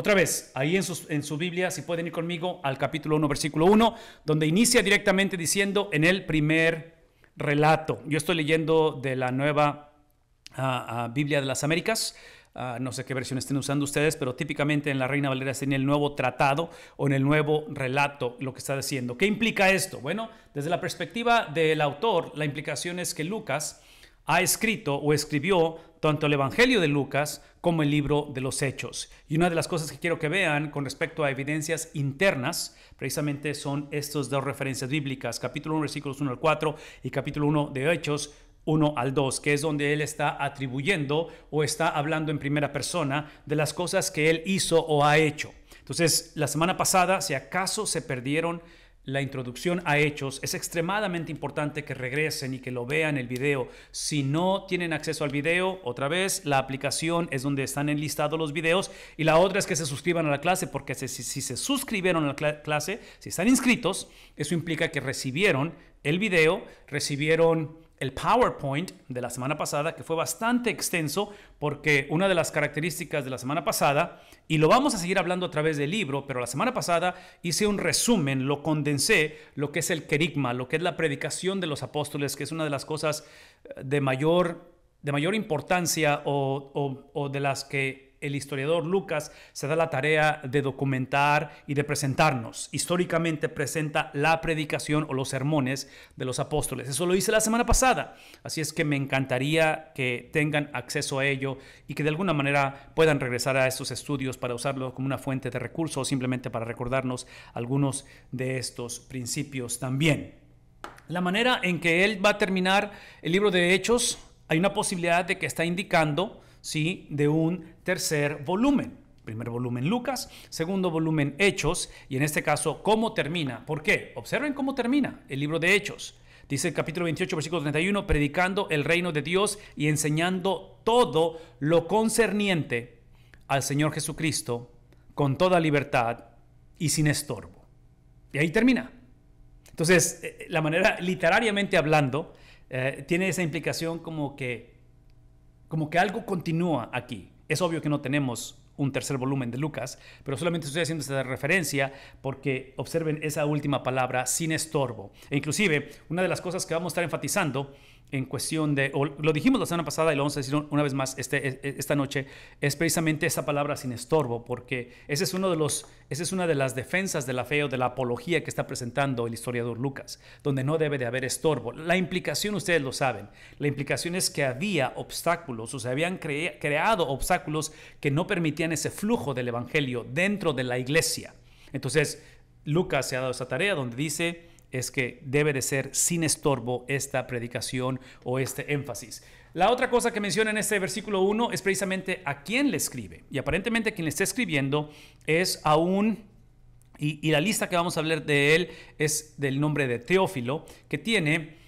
Otra vez, ahí en, en su Biblia, si pueden ir conmigo al capítulo 1, versículo 1, donde inicia directamente diciendo en el primer relato. Yo estoy leyendo de la nueva ah, ah, Biblia de las Américas. Ah, no sé qué versión estén usando ustedes, pero típicamente en la Reina Valera está en el nuevo tratado o en el nuevo relato lo que está diciendo. ¿Qué implica esto? Bueno, desde la perspectiva del autor, la implicación es que Lucas ha escrito o escribió tanto el Evangelio de Lucas como el libro de los Hechos. Y una de las cosas que quiero que vean con respecto a evidencias internas, precisamente son estas dos referencias bíblicas, capítulo 1, versículos 1 al 4 y capítulo 1 de Hechos, 1 al 2, que es donde él está atribuyendo o está hablando en primera persona de las cosas que él hizo o ha hecho. Entonces, la semana pasada, si acaso se perdieron la introducción a Hechos, es extremadamente importante que regresen y que lo vean el video. Si no tienen acceso al video, otra vez, la aplicación es donde están enlistados los videos y la otra es que se suscriban a la clase porque si, se suscribieron a la clase, si están inscritos, eso implica que recibieron el video, recibieron el PowerPoint de la semana pasada, que fue bastante extenso, porque una de las características de la semana pasada, y lo vamos a seguir hablando a través del libro, pero la semana pasada hice un resumen, lo condensé, lo que es el querigma, lo que es la predicación de los apóstoles, que es una de las cosas eh, de mayor, de mayor importancia o, o de las que el historiador Lucas se da la tarea de documentar y de presentarnos. Históricamente presenta la predicación o los sermones de los apóstoles. Eso lo hice la semana pasada, así es que me encantaría que tengan acceso a ello y que de alguna manera puedan regresar a estos estudios para usarlo como una fuente de recursos o simplemente para recordarnos algunos de estos principios también. La manera en que él va a terminar el libro de Hechos, hay una posibilidad de que está indicando ¿sí? de un tercer volumen. Primer volumen Lucas, segundo volumen Hechos y en este caso cómo termina. ¿Por qué? Observen cómo termina el libro de Hechos. Dice el capítulo 28, versículo 31, predicando el reino de Dios y enseñando todo lo concerniente al Señor Jesucristo con toda libertad y sin estorbo. Y ahí termina. Entonces, eh, eh, la manera literariamente hablando, eh, tiene esa implicación como que, como que algo continúa aquí. Es obvio que no tenemos un tercer volumen de Lucas, pero solamente estoy haciendo esta referencia porque observen esa última palabra sin estorbo. E inclusive, una de las cosas que vamos a estar enfatizando en cuestión de, lo dijimos la semana pasada y lo vamos a decir una vez más este, e, e, esta noche, es precisamente esa palabra sin estorbo, porque ese es uno de los, esa es una de las defensas de la fe o de la apología que está presentando el historiador Lucas, donde no debe de haber estorbo. La implicación, ustedes lo saben, la implicación es que había obstáculos, o se habían creado obstáculos que no permitían ese flujo del Evangelio dentro de la iglesia. Entonces, Lucas se ha dado esa tarea donde dice, es que debe de ser sin estorbo esta predicación o este énfasis. La otra cosa que menciona en este versículo 1 es precisamente a quién le escribe. Y aparentemente quien le está escribiendo es a un y, y, la lista que vamos a hablar de él es del nombre de Teófilo, que tiene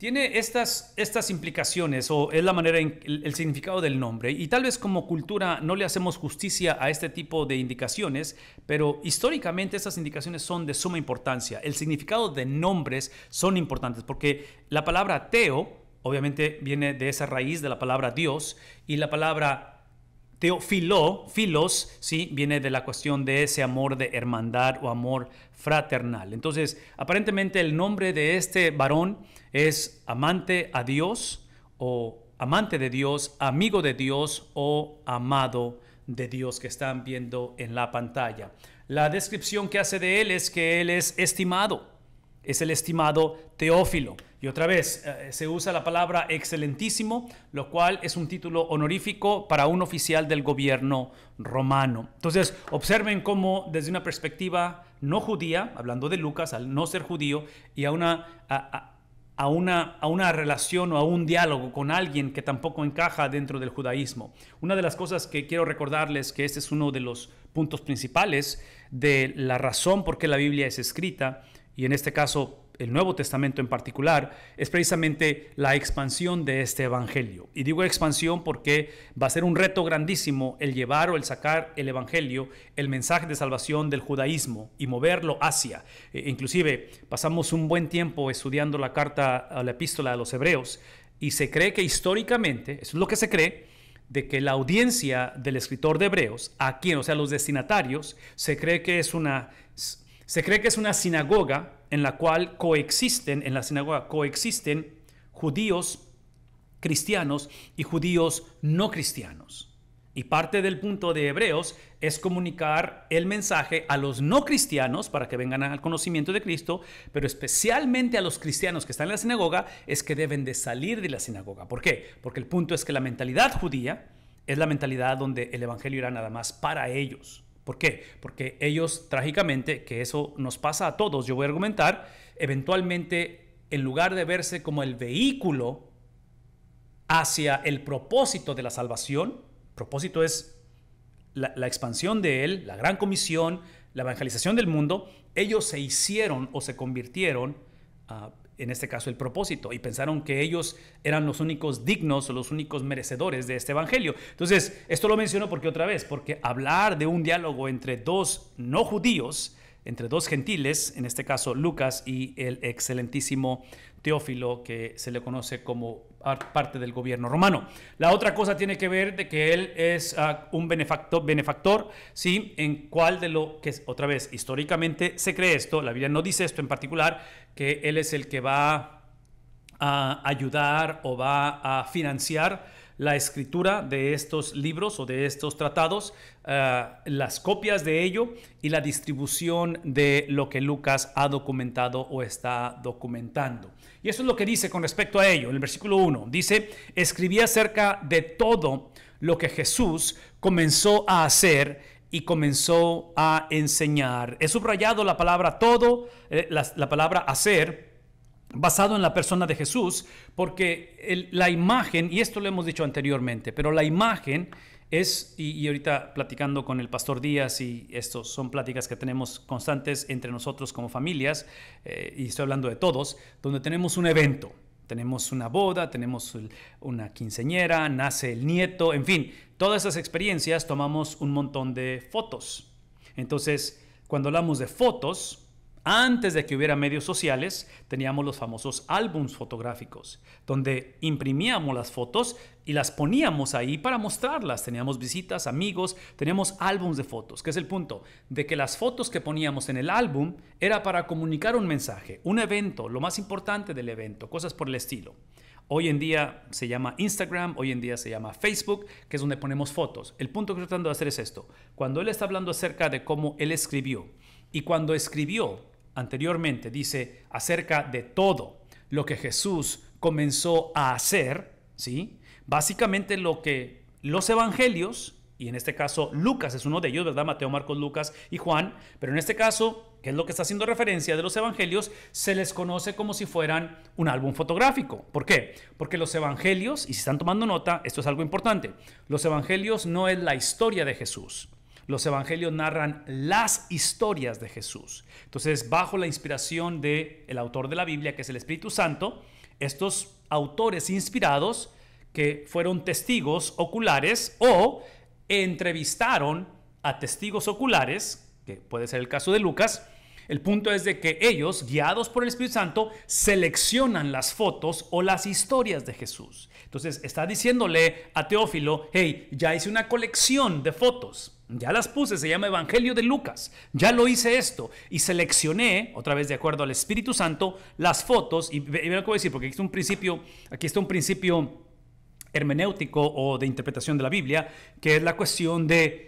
tiene estas, estas implicaciones o es la manera, en, el, significado del nombre y tal vez como cultura no le hacemos justicia a este tipo de indicaciones, pero históricamente estas indicaciones son de suma importancia. El significado de nombres son importantes porque la palabra teo obviamente viene de esa raíz de la palabra Dios y la palabra teofilo, filos, sí, viene de la cuestión de ese amor de hermandad o amor fraternal. Entonces, aparentemente el nombre de este varón es amante a Dios o amante de Dios, amigo de Dios o amado de Dios que están viendo en la pantalla. La descripción que hace de él es que él es estimado, es el estimado Teófilo. Y otra vez, eh, se usa la palabra excelentísimo, lo cual es un título honorífico para un oficial del gobierno romano. Entonces, observen cómo desde una perspectiva no judía, hablando de Lucas, al no ser judío, y a una, a, una, a una relación o a un diálogo con alguien que tampoco encaja dentro del judaísmo. Una de las cosas que quiero recordarles, que este es uno de los puntos principales de la razón por qué la Biblia es escrita, y en este caso el Nuevo Testamento en particular, es precisamente la expansión de este Evangelio. Y digo expansión porque va a ser un reto grandísimo el llevar o el sacar el Evangelio, el mensaje de salvación del judaísmo y moverlo hacia. Eh, inclusive pasamos un buen tiempo estudiando la carta, la epístola de los hebreos, y se cree que históricamente, eso es lo que se cree, de que la audiencia del escritor de Hebreos, a quien, o sea, los destinatarios, se cree que es una, se cree que es una sinagoga en la cual coexisten, en la sinagoga coexisten judíos cristianos y judíos no cristianos. Y parte del punto de Hebreos es comunicar el mensaje a los no cristianos para que vengan al conocimiento de Cristo, pero especialmente a los cristianos que están en la sinagoga es que deben de salir de la sinagoga. ¿Por qué? Porque el punto es que la mentalidad judía es la mentalidad donde el Evangelio era nada más para ellos. ¿Por qué? Porque ellos, trágicamente, que eso nos pasa a todos, yo voy a argumentar, eventualmente, en lugar de verse como el vehículo hacia el propósito de la salvación, propósito es la, expansión de Él, la gran comisión, la evangelización del mundo, ellos se hicieron o se convirtieron a ah, en este caso el propósito, y pensaron que ellos eran los únicos dignos o los únicos merecedores de este evangelio. Entonces, esto lo menciono porque otra vez, porque hablar de un diálogo entre dos no judíos, entre dos gentiles, en este caso Lucas y el excelentísimo Teófilo, que se le conoce como parte del gobierno romano. La otra cosa tiene que ver de que él es ah, un benefactor, benefactor, ¿sí? En cuál de lo que, otra vez, históricamente se cree esto, la Biblia no dice esto en particular, que él es el que va a ayudar o va a financiar la escritura de estos libros o de estos tratados, ah, las copias de ello y la distribución de lo que Lucas ha documentado o está documentando. Y eso es lo que dice con respecto a ello. En el versículo 1 dice, escribí acerca de todo lo que Jesús comenzó a hacer y comenzó a enseñar. He subrayado la palabra todo, eh, la, palabra hacer, basado en la persona de Jesús, porque la imagen, y esto lo hemos dicho anteriormente, pero la imagen es, y, ahorita platicando con el pastor Díaz, y estos son pláticas que tenemos constantes entre nosotros como familias, eh, y estoy hablando de todos, donde tenemos un evento, tenemos una boda, tenemos una quinceñera, nace el nieto, en fin, todas esas experiencias tomamos un montón de fotos. Entonces, cuando hablamos de fotos, antes de que hubiera medios sociales, teníamos los famosos álbums fotográficos, donde imprimíamos las fotos y las poníamos ahí para mostrarlas. Teníamos visitas, amigos, teníamos álbums de fotos, que es el punto, de que las fotos que poníamos en el álbum era para comunicar un mensaje, un evento, lo más importante del evento, cosas por el estilo. Hoy en día se llama Instagram, hoy en día se llama Facebook, que es donde ponemos fotos. El punto que estoy tratando de hacer es esto. Cuando él está hablando acerca de cómo él escribió y cuando escribió, anteriormente dice acerca de todo lo que Jesús comenzó a hacer, ¿sí? Básicamente lo que los evangelios, y en este caso Lucas es uno de ellos, ¿verdad? Mateo, Marcos, Lucas y Juan, pero en este caso, que es lo que está haciendo referencia de los evangelios, se les conoce como si fueran un álbum fotográfico. ¿Por qué? Porque los evangelios, y si están tomando nota, esto es algo importante, los evangelios no es la historia de Jesús los evangelios narran las historias de Jesús. Entonces, bajo la inspiración del el autor de la Biblia, que es el Espíritu Santo, estos autores inspirados que fueron testigos oculares o entrevistaron a testigos oculares, que puede ser el caso de Lucas, el punto es de que ellos, guiados por el Espíritu Santo, seleccionan las fotos o las historias de Jesús. Entonces está diciéndole a Teófilo, hey, ya hice una colección de fotos. Ya las puse, se llama Evangelio de Lucas. Ya lo hice esto y seleccioné, otra vez de acuerdo al Espíritu Santo, las fotos. Y, y vean lo voy decir, porque un principio, aquí está un principio hermenéutico o de interpretación de la Biblia, que es la cuestión de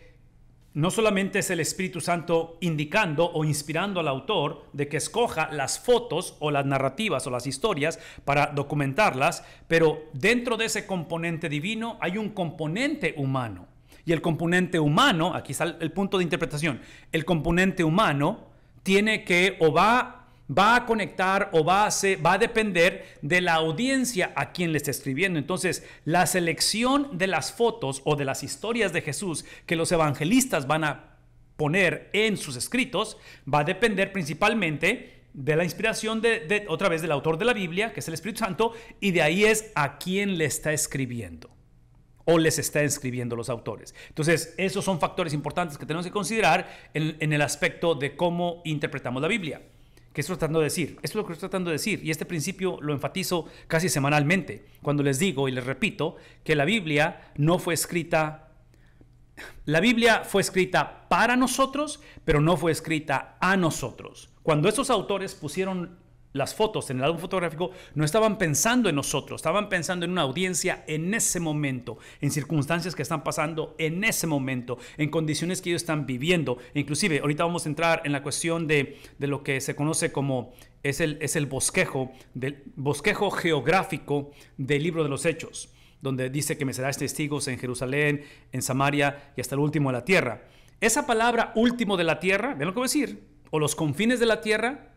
no solamente es el Espíritu Santo indicando o inspirando al autor de que escoja las fotos o las narrativas o las historias para documentarlas, pero dentro de ese componente divino hay un componente humano. Y el componente humano, aquí está el punto de interpretación, el componente humano tiene que o va, va a conectar o va a, depender de la audiencia a quien le está escribiendo. Entonces, la selección de las fotos o de las historias de Jesús que los evangelistas van a poner en sus escritos va a depender principalmente de la inspiración de, otra vez del autor de la Biblia, que es el Espíritu Santo, y de ahí es a quien le está escribiendo o les está escribiendo los autores. Entonces, esos son factores importantes que tenemos que considerar en, el aspecto de cómo interpretamos la Biblia. ¿Qué estoy tratando de decir? Esto es lo que estoy tratando de decir y este principio lo enfatizo casi semanalmente cuando les digo y les repito que la Biblia no fue escrita la Biblia fue escrita para nosotros, pero no fue escrita a nosotros. Cuando esos autores pusieron las fotos en el álbum fotográfico no estaban pensando en nosotros, estaban pensando en una audiencia en ese momento, en circunstancias que están pasando en ese momento, en condiciones que ellos están viviendo. Inclusive, ahorita vamos a entrar en la cuestión de, lo que se conoce como es el, es el bosquejo, del, bosquejo geográfico del libro de los hechos, donde dice que me serás testigos en Jerusalén, en Samaria y hasta el último de la tierra. Esa palabra último de la tierra, de lo que voy a decir, o los confines de la tierra,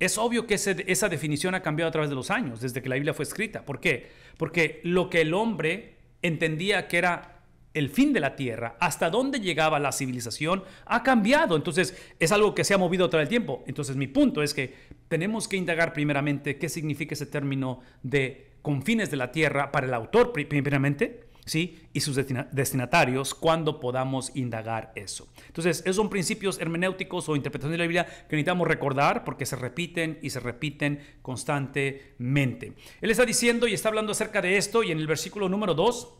es obvio que esa definición ha cambiado a través de los años, desde que la Biblia fue escrita. ¿Por qué? Porque lo que el hombre entendía que era el fin de la tierra, hasta dónde llegaba la civilización, ha cambiado. Entonces, es algo que se ha movido a través del tiempo. Entonces, mi punto es que tenemos que indagar primeramente qué significa ese término de confines de la tierra para el autor primeramente, ¿sí? Y sus destinatarios cuando podamos indagar eso. Entonces, esos son principios hermenéuticos o interpretaciones de la Biblia que necesitamos recordar porque se repiten y se repiten constantemente. Él está diciendo y está hablando acerca de esto y en el versículo número 2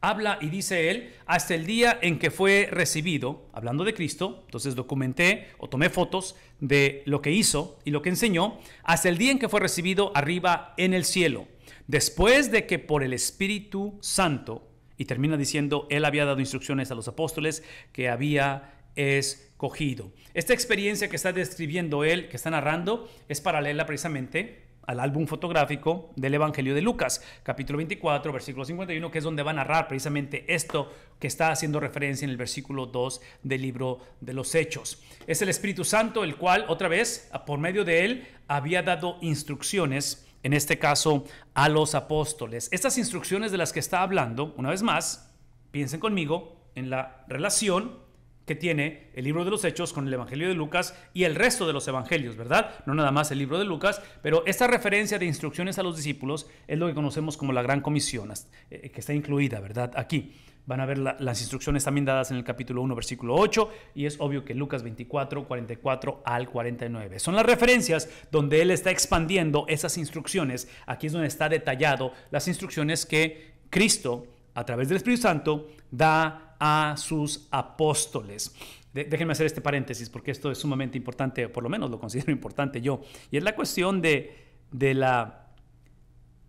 habla y dice él, hasta el día en que fue recibido, hablando de Cristo, entonces documenté o tomé fotos de lo que hizo y lo que enseñó, hasta el día en que fue recibido arriba en el cielo, después de que por el Espíritu Santo y termina diciendo, él había dado instrucciones a los apóstoles que había escogido. Esta experiencia que está describiendo él, que está narrando, es paralela precisamente al álbum fotográfico del Evangelio de Lucas, capítulo 24, versículo 51, que es donde va a narrar precisamente esto que está haciendo referencia en el versículo 2 del libro de los Hechos. Es el Espíritu Santo el cual, otra vez, por medio de él, había dado instrucciones en este caso a los apóstoles. Estas instrucciones de las que está hablando, una vez más, piensen conmigo en la relación que tiene el libro de los Hechos con el Evangelio de Lucas y el resto de los Evangelios, ¿verdad? No nada más el libro de Lucas, pero esta referencia de instrucciones a los discípulos es lo que conocemos como la Gran Comisión, eh, que está incluida, ¿verdad? Aquí. Van a ver las instrucciones también dadas en el capítulo 1, versículo 8, y es obvio que Lucas 24, 44 al 49. Son las referencias donde él está expandiendo esas instrucciones. Aquí es donde está detallado las instrucciones que Cristo, a través del Espíritu Santo, da a sus apóstoles. déjenme hacer este paréntesis porque esto es sumamente importante, por lo menos lo considero importante yo, y es la cuestión de, de la,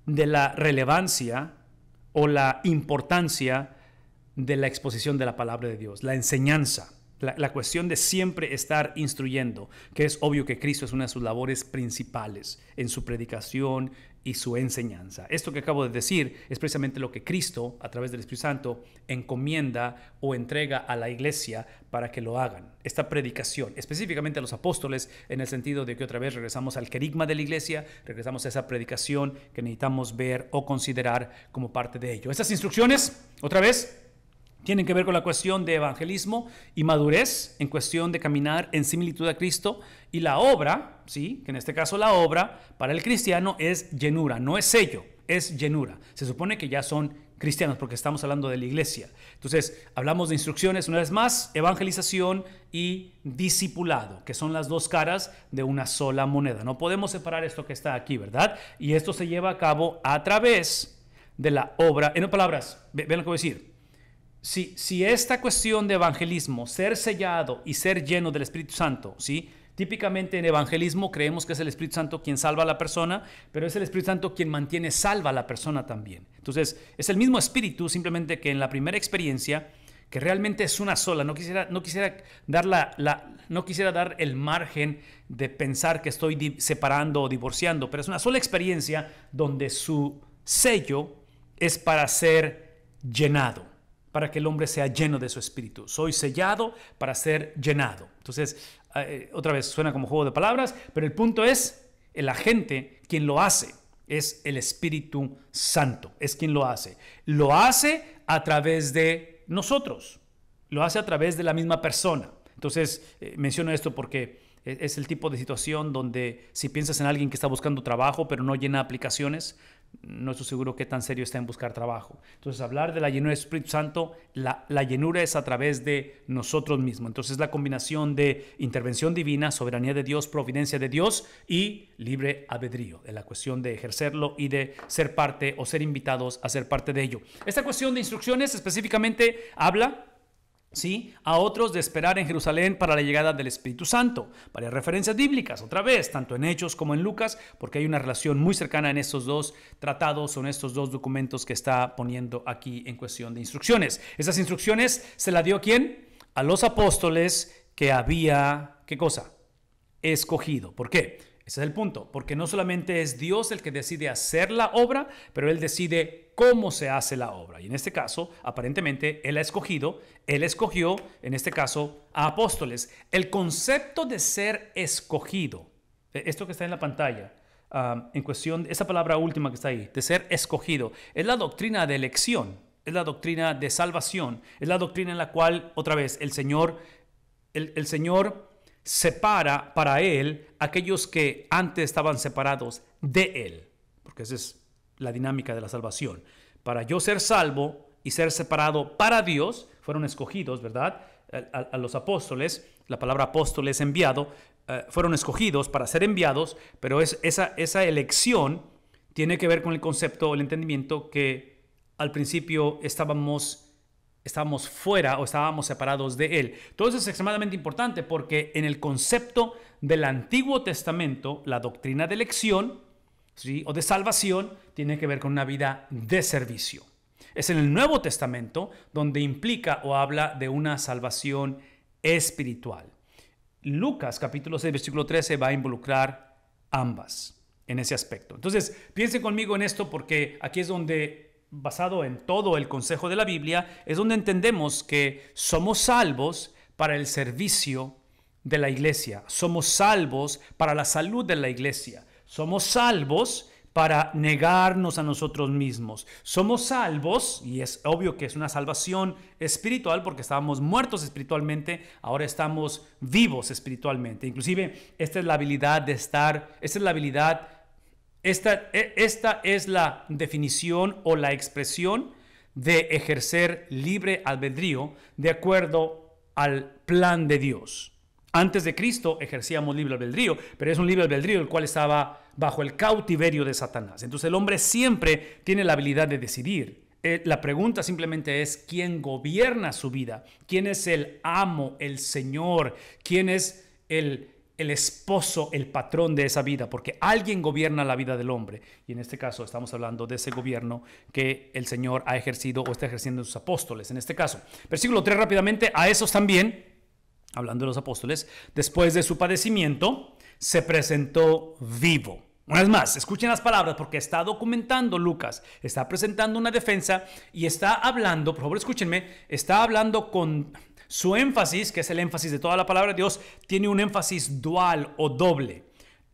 de la relevancia o la importancia de la exposición de la palabra de Dios, la enseñanza, la, cuestión de siempre estar instruyendo, que es obvio que Cristo es una de sus labores principales en su predicación y su enseñanza. Esto que acabo de decir es precisamente lo que Cristo, a través del Espíritu Santo, encomienda o entrega a la iglesia para que lo hagan. Esta predicación, específicamente a los apóstoles, en el sentido de que otra vez regresamos al querigma de la iglesia, regresamos a esa predicación que necesitamos ver o considerar como parte de ello. Estas instrucciones, otra vez, tienen que ver con la cuestión de evangelismo y madurez en cuestión de caminar en similitud a Cristo y la obra, sí, que en este caso la obra para el cristiano es llenura, no es sello, es llenura. Se supone que ya son cristianos porque estamos hablando de la iglesia. Entonces, hablamos de instrucciones una vez más, evangelización y discipulado, que son las dos caras de una sola moneda. No podemos separar esto que está aquí, ¿verdad? Y esto se lleva a cabo a través de la obra, en otras palabras, vean lo que voy a decir si, esta cuestión de evangelismo, ser sellado y ser lleno del Espíritu Santo, ¿sí? Típicamente en evangelismo creemos que es el Espíritu Santo quien salva a la persona, pero es el Espíritu Santo quien mantiene salva a la persona también. Entonces, es el mismo Espíritu, simplemente que en la primera experiencia, que realmente es una sola, no quisiera, no dar, la, no quisiera dar el margen de pensar que estoy separando o divorciando, pero es una sola experiencia donde su sello es para ser llenado para que el hombre sea lleno de su espíritu. Soy sellado para ser llenado. Entonces, eh, otra vez suena como juego de palabras, pero el punto es el agente quien lo hace. Es el Espíritu Santo, es quien lo hace. Lo hace a través de nosotros, lo hace a través de la misma persona. Entonces, eh, menciono esto porque eh, es el tipo de situación donde si piensas en alguien que está buscando trabajo pero no llena aplicaciones, no estoy seguro qué tan serio está en buscar trabajo. Entonces, hablar de la llenura del Espíritu Santo, la, llenura es a través de nosotros mismos. Entonces, la combinación de intervención divina, soberanía de Dios, providencia de Dios y libre albedrío, en la cuestión de ejercerlo y de ser parte o ser invitados a ser parte de ello. Esta cuestión de instrucciones específicamente habla ¿sí? a otros de esperar en Jerusalén para la llegada del Espíritu Santo. Varias referencias bíblicas, otra vez, tanto en Hechos como en Lucas, porque hay una relación muy cercana en estos dos tratados o en estos dos documentos que está poniendo aquí en cuestión de instrucciones. Esas instrucciones se las dio quién? A los apóstoles que había, ¿qué cosa? Escogido. ¿Por qué? Ese es el punto, porque no solamente es Dios el que decide hacer la obra, pero Él decide cómo se hace la obra. Y en este caso, aparentemente, Él ha escogido, Él escogió, en este caso, a apóstoles. El concepto de ser escogido, e, esto que está en la pantalla, en cuestión, esa palabra última que está ahí, de ser escogido, es la doctrina de elección, es la doctrina de salvación, es la doctrina en la cual, otra vez, el Señor, el, el Señor separa para Él aquellos que antes estaban separados de Él. Porque ese es la dinámica de la salvación. Para yo ser salvo y ser separado para Dios, fueron escogidos, ¿verdad? A, los apóstoles, la palabra apóstoles enviado, eh, fueron escogidos para ser enviados, pero es, esa, esa elección tiene que ver con el concepto, el entendimiento que al principio estábamos estábamos fuera o estábamos separados de Él. Todo eso es extremadamente importante porque en el concepto del Antiguo Testamento, la doctrina de elección o de salvación tiene que ver con una vida de servicio. Es en el Nuevo Testamento donde implica o habla de una salvación espiritual. Lucas capítulo 6, versículo 13 va a involucrar ambas en ese aspecto. Entonces, piensen conmigo en esto porque aquí es donde, basado en todo el consejo de la Biblia, es donde entendemos que somos salvos para el servicio de la iglesia, somos salvos para la salud de la iglesia, somos salvos para negarnos a nosotros mismos. Somos salvos, y es obvio que es una salvación espiritual porque estábamos muertos espiritualmente, ahora estamos vivos espiritualmente. Inclusive, esta es la habilidad de estar, esta es la habilidad, esta, e, esta es la definición o la expresión de ejercer libre albedrío de acuerdo al plan de Dios. Antes de Cristo ejercíamos libre albedrío, pero es un libre albedrío el cual estaba bajo el cautiverio de Satanás. Entonces el hombre siempre tiene la habilidad de decidir. Eh, la pregunta simplemente es quién gobierna su vida, quién es el amo, el señor, quién es el, el esposo, el patrón de esa vida, porque alguien gobierna la vida del hombre. Y en este caso estamos hablando de ese gobierno que el Señor ha ejercido o está ejerciendo en sus apóstoles, en este caso. Versículo 3 rápidamente, a esos también hablando de los apóstoles, después de su padecimiento, se presentó vivo. Una vez más, escuchen las palabras porque está documentando Lucas, está presentando una defensa y está hablando, por favor escúchenme, está hablando con su énfasis, que es el énfasis de toda la palabra de Dios, tiene un énfasis dual o doble.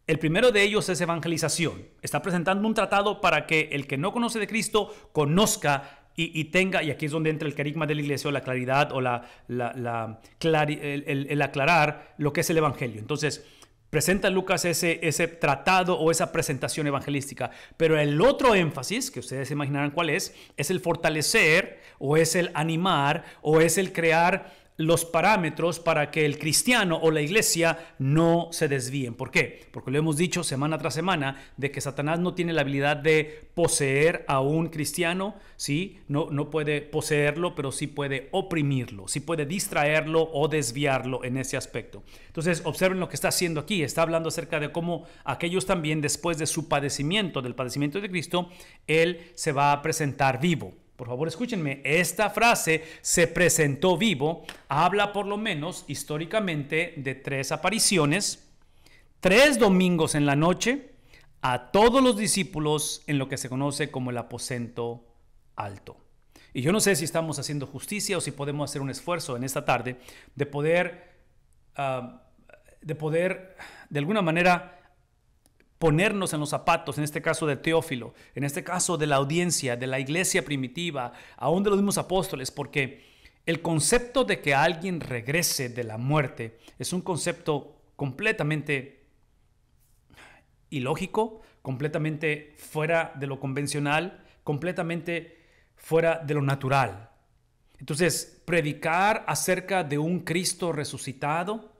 El primero de ellos es evangelización. Está presentando un tratado para que el que no conoce de Cristo conozca y, tenga, y aquí es donde entra el carisma de la iglesia o la claridad o la, la, el, aclarar lo que es el Evangelio. Entonces, presenta Lucas ese, ese tratado o esa presentación evangelística, pero el otro énfasis, que ustedes imaginarán cuál es, es el fortalecer o es el animar o es el crear los parámetros para que el cristiano o la iglesia no se desvíen. ¿Por qué? Porque lo hemos dicho semana tras semana de que Satanás no tiene la habilidad de poseer a un cristiano, ¿sí? No, no puede poseerlo, pero sí puede oprimirlo, sí puede distraerlo o desviarlo en ese aspecto. Entonces, observen lo que está haciendo aquí. Está hablando acerca de cómo aquellos también, después de su padecimiento, del padecimiento de Cristo, Él se va a presentar vivo por favor escúchenme, esta frase se presentó vivo, habla por lo menos históricamente de tres apariciones, tres domingos en la noche, a todos los discípulos en lo que se conoce como el aposento alto. Y yo no sé si estamos haciendo justicia o si podemos hacer un esfuerzo en esta tarde de poder, ah, de poder, de alguna manera, ponernos en los zapatos, en este caso de Teófilo, en este caso de la audiencia, de la iglesia primitiva, aún de los mismos apóstoles, porque el concepto de que alguien regrese de la muerte es un concepto completamente ilógico, completamente fuera de lo convencional, completamente fuera de lo natural. Entonces, predicar acerca de un Cristo resucitado,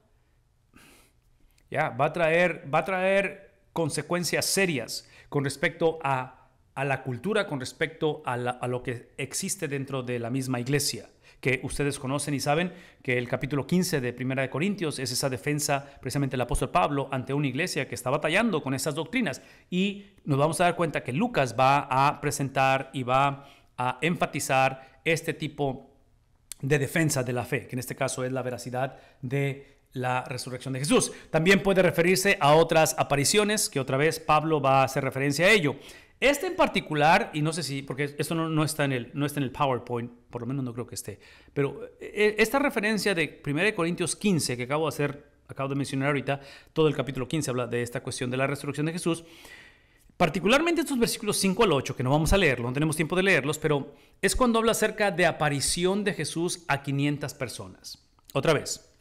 ya, va a traer, va a traer consecuencias serias con respecto a, la cultura, con respecto a, lo que existe dentro de la misma iglesia que ustedes conocen y saben que el capítulo 15 de Primera de Corintios es esa defensa precisamente el apóstol Pablo ante una iglesia que está batallando con esas doctrinas y nos vamos a dar cuenta que Lucas va a presentar y va a enfatizar este tipo de defensa de la fe, que en este caso es la veracidad de la resurrección de Jesús. También puede referirse a otras apariciones, que otra vez Pablo va a hacer referencia a ello. Este en particular, y no sé si, porque esto no, está en el, no está en el PowerPoint, por lo menos no creo que esté, pero eh, esta referencia de 1 Corintios 15 que acabo de hacer, acabo de mencionar ahorita, todo el capítulo 15 habla de esta cuestión de la resurrección de Jesús, particularmente estos versículos 5 al 8, que no vamos a leerlo, no tenemos tiempo de leerlos, pero es cuando habla acerca de aparición de Jesús a 500 personas. Otra vez,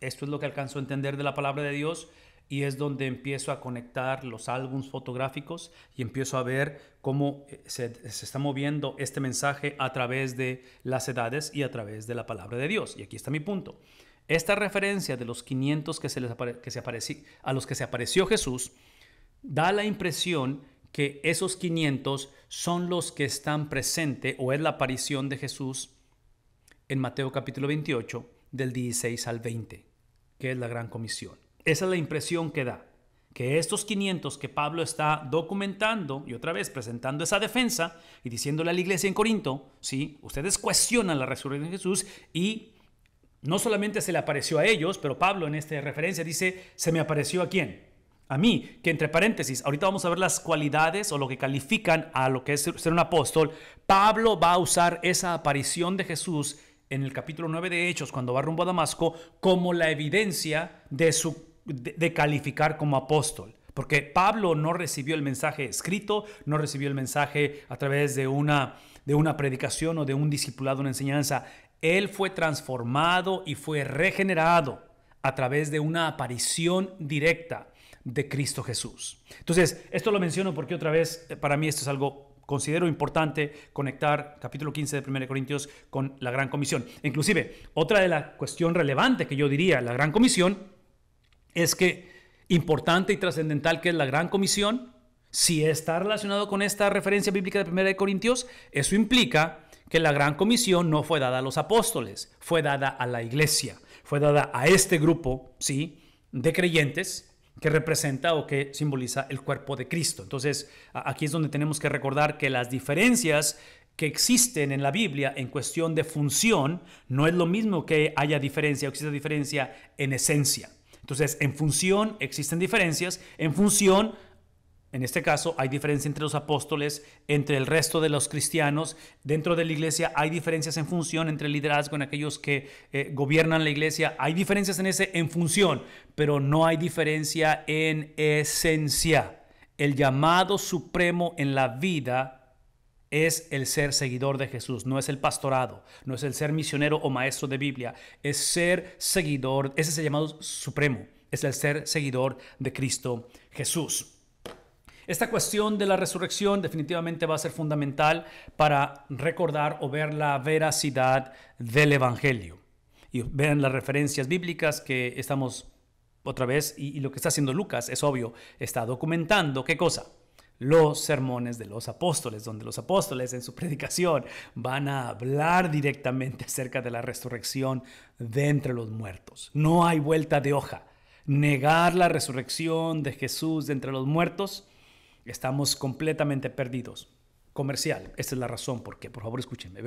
esto es lo que alcanzo a entender de la palabra de Dios y es donde empiezo a conectar los álbumes fotográficos y empiezo a ver cómo eh, se, está moviendo este mensaje a través de las edades y a través de la palabra de Dios. Y aquí está mi punto. Esta referencia de los 500 que se les que a los que se apareció Jesús da la impresión que esos 500 son los que están presentes o es la aparición de Jesús en Mateo capítulo 28 del 16 al 20 que es la gran comisión. Esa es la impresión que da, que estos 500 que Pablo está documentando y otra vez presentando esa defensa y diciéndole a la iglesia en Corinto, sí, ustedes cuestionan la resurrección de Jesús y no solamente se le apareció a ellos, pero Pablo en esta referencia dice, se me apareció a quién? A mí, que entre paréntesis, ahorita vamos a ver las cualidades o lo que califican a lo que es ser un apóstol. Pablo va a usar esa aparición de Jesús en el capítulo 9 de Hechos, cuando va rumbo a Damasco, como la evidencia de, su, calificar como apóstol. Porque Pablo no recibió el mensaje escrito, no recibió el mensaje a través de una, de una predicación o de un discipulado, una enseñanza. Él fue transformado y fue regenerado a través de una aparición directa de Cristo Jesús. Entonces, esto lo menciono porque otra vez, eh, para mí esto es algo considero importante conectar capítulo 15 de 1 Corintios con la Gran Comisión. Inclusive, otra de las cuestiones relevantes que yo diría, la Gran Comisión, es que importante y trascendental que es la Gran Comisión, si está relacionado con esta referencia bíblica de 1 Corintios, eso implica que la Gran Comisión no fue dada a los apóstoles, fue dada a la iglesia, fue dada a este grupo, ¿sí? de creyentes que representa o que simboliza el cuerpo de Cristo. Entonces, aquí es donde tenemos que recordar que las diferencias que existen en la Biblia en cuestión de función no es lo mismo que haya diferencia o exista diferencia en esencia. Entonces, en función existen diferencias, en función en este caso hay diferencia entre los apóstoles, entre el resto de los cristianos. Dentro de la iglesia hay diferencias en función entre liderazgo, en aquellos que eh, gobiernan la iglesia. Hay diferencias en ese en función, pero no hay diferencia en esencia. El llamado supremo en la vida es el ser seguidor de Jesús, no es el pastorado, no es el ser misionero o maestro de Biblia, es ser seguidor, ese es el llamado supremo, es el ser seguidor de Cristo Jesús. Esta cuestión de la resurrección definitivamente va a ser fundamental para recordar o ver la veracidad del Evangelio. Y vean las referencias bíblicas que estamos otra vez, y, lo que está haciendo Lucas es obvio, está documentando qué cosa los sermones de los apóstoles, donde los apóstoles en su predicación van a hablar directamente acerca de la resurrección de entre los muertos. No hay vuelta de hoja. Negar la resurrección de Jesús de entre los muertos Estamos completamente perdidos. Comercial, esta es la razón por qué. Por favor, escúchenme.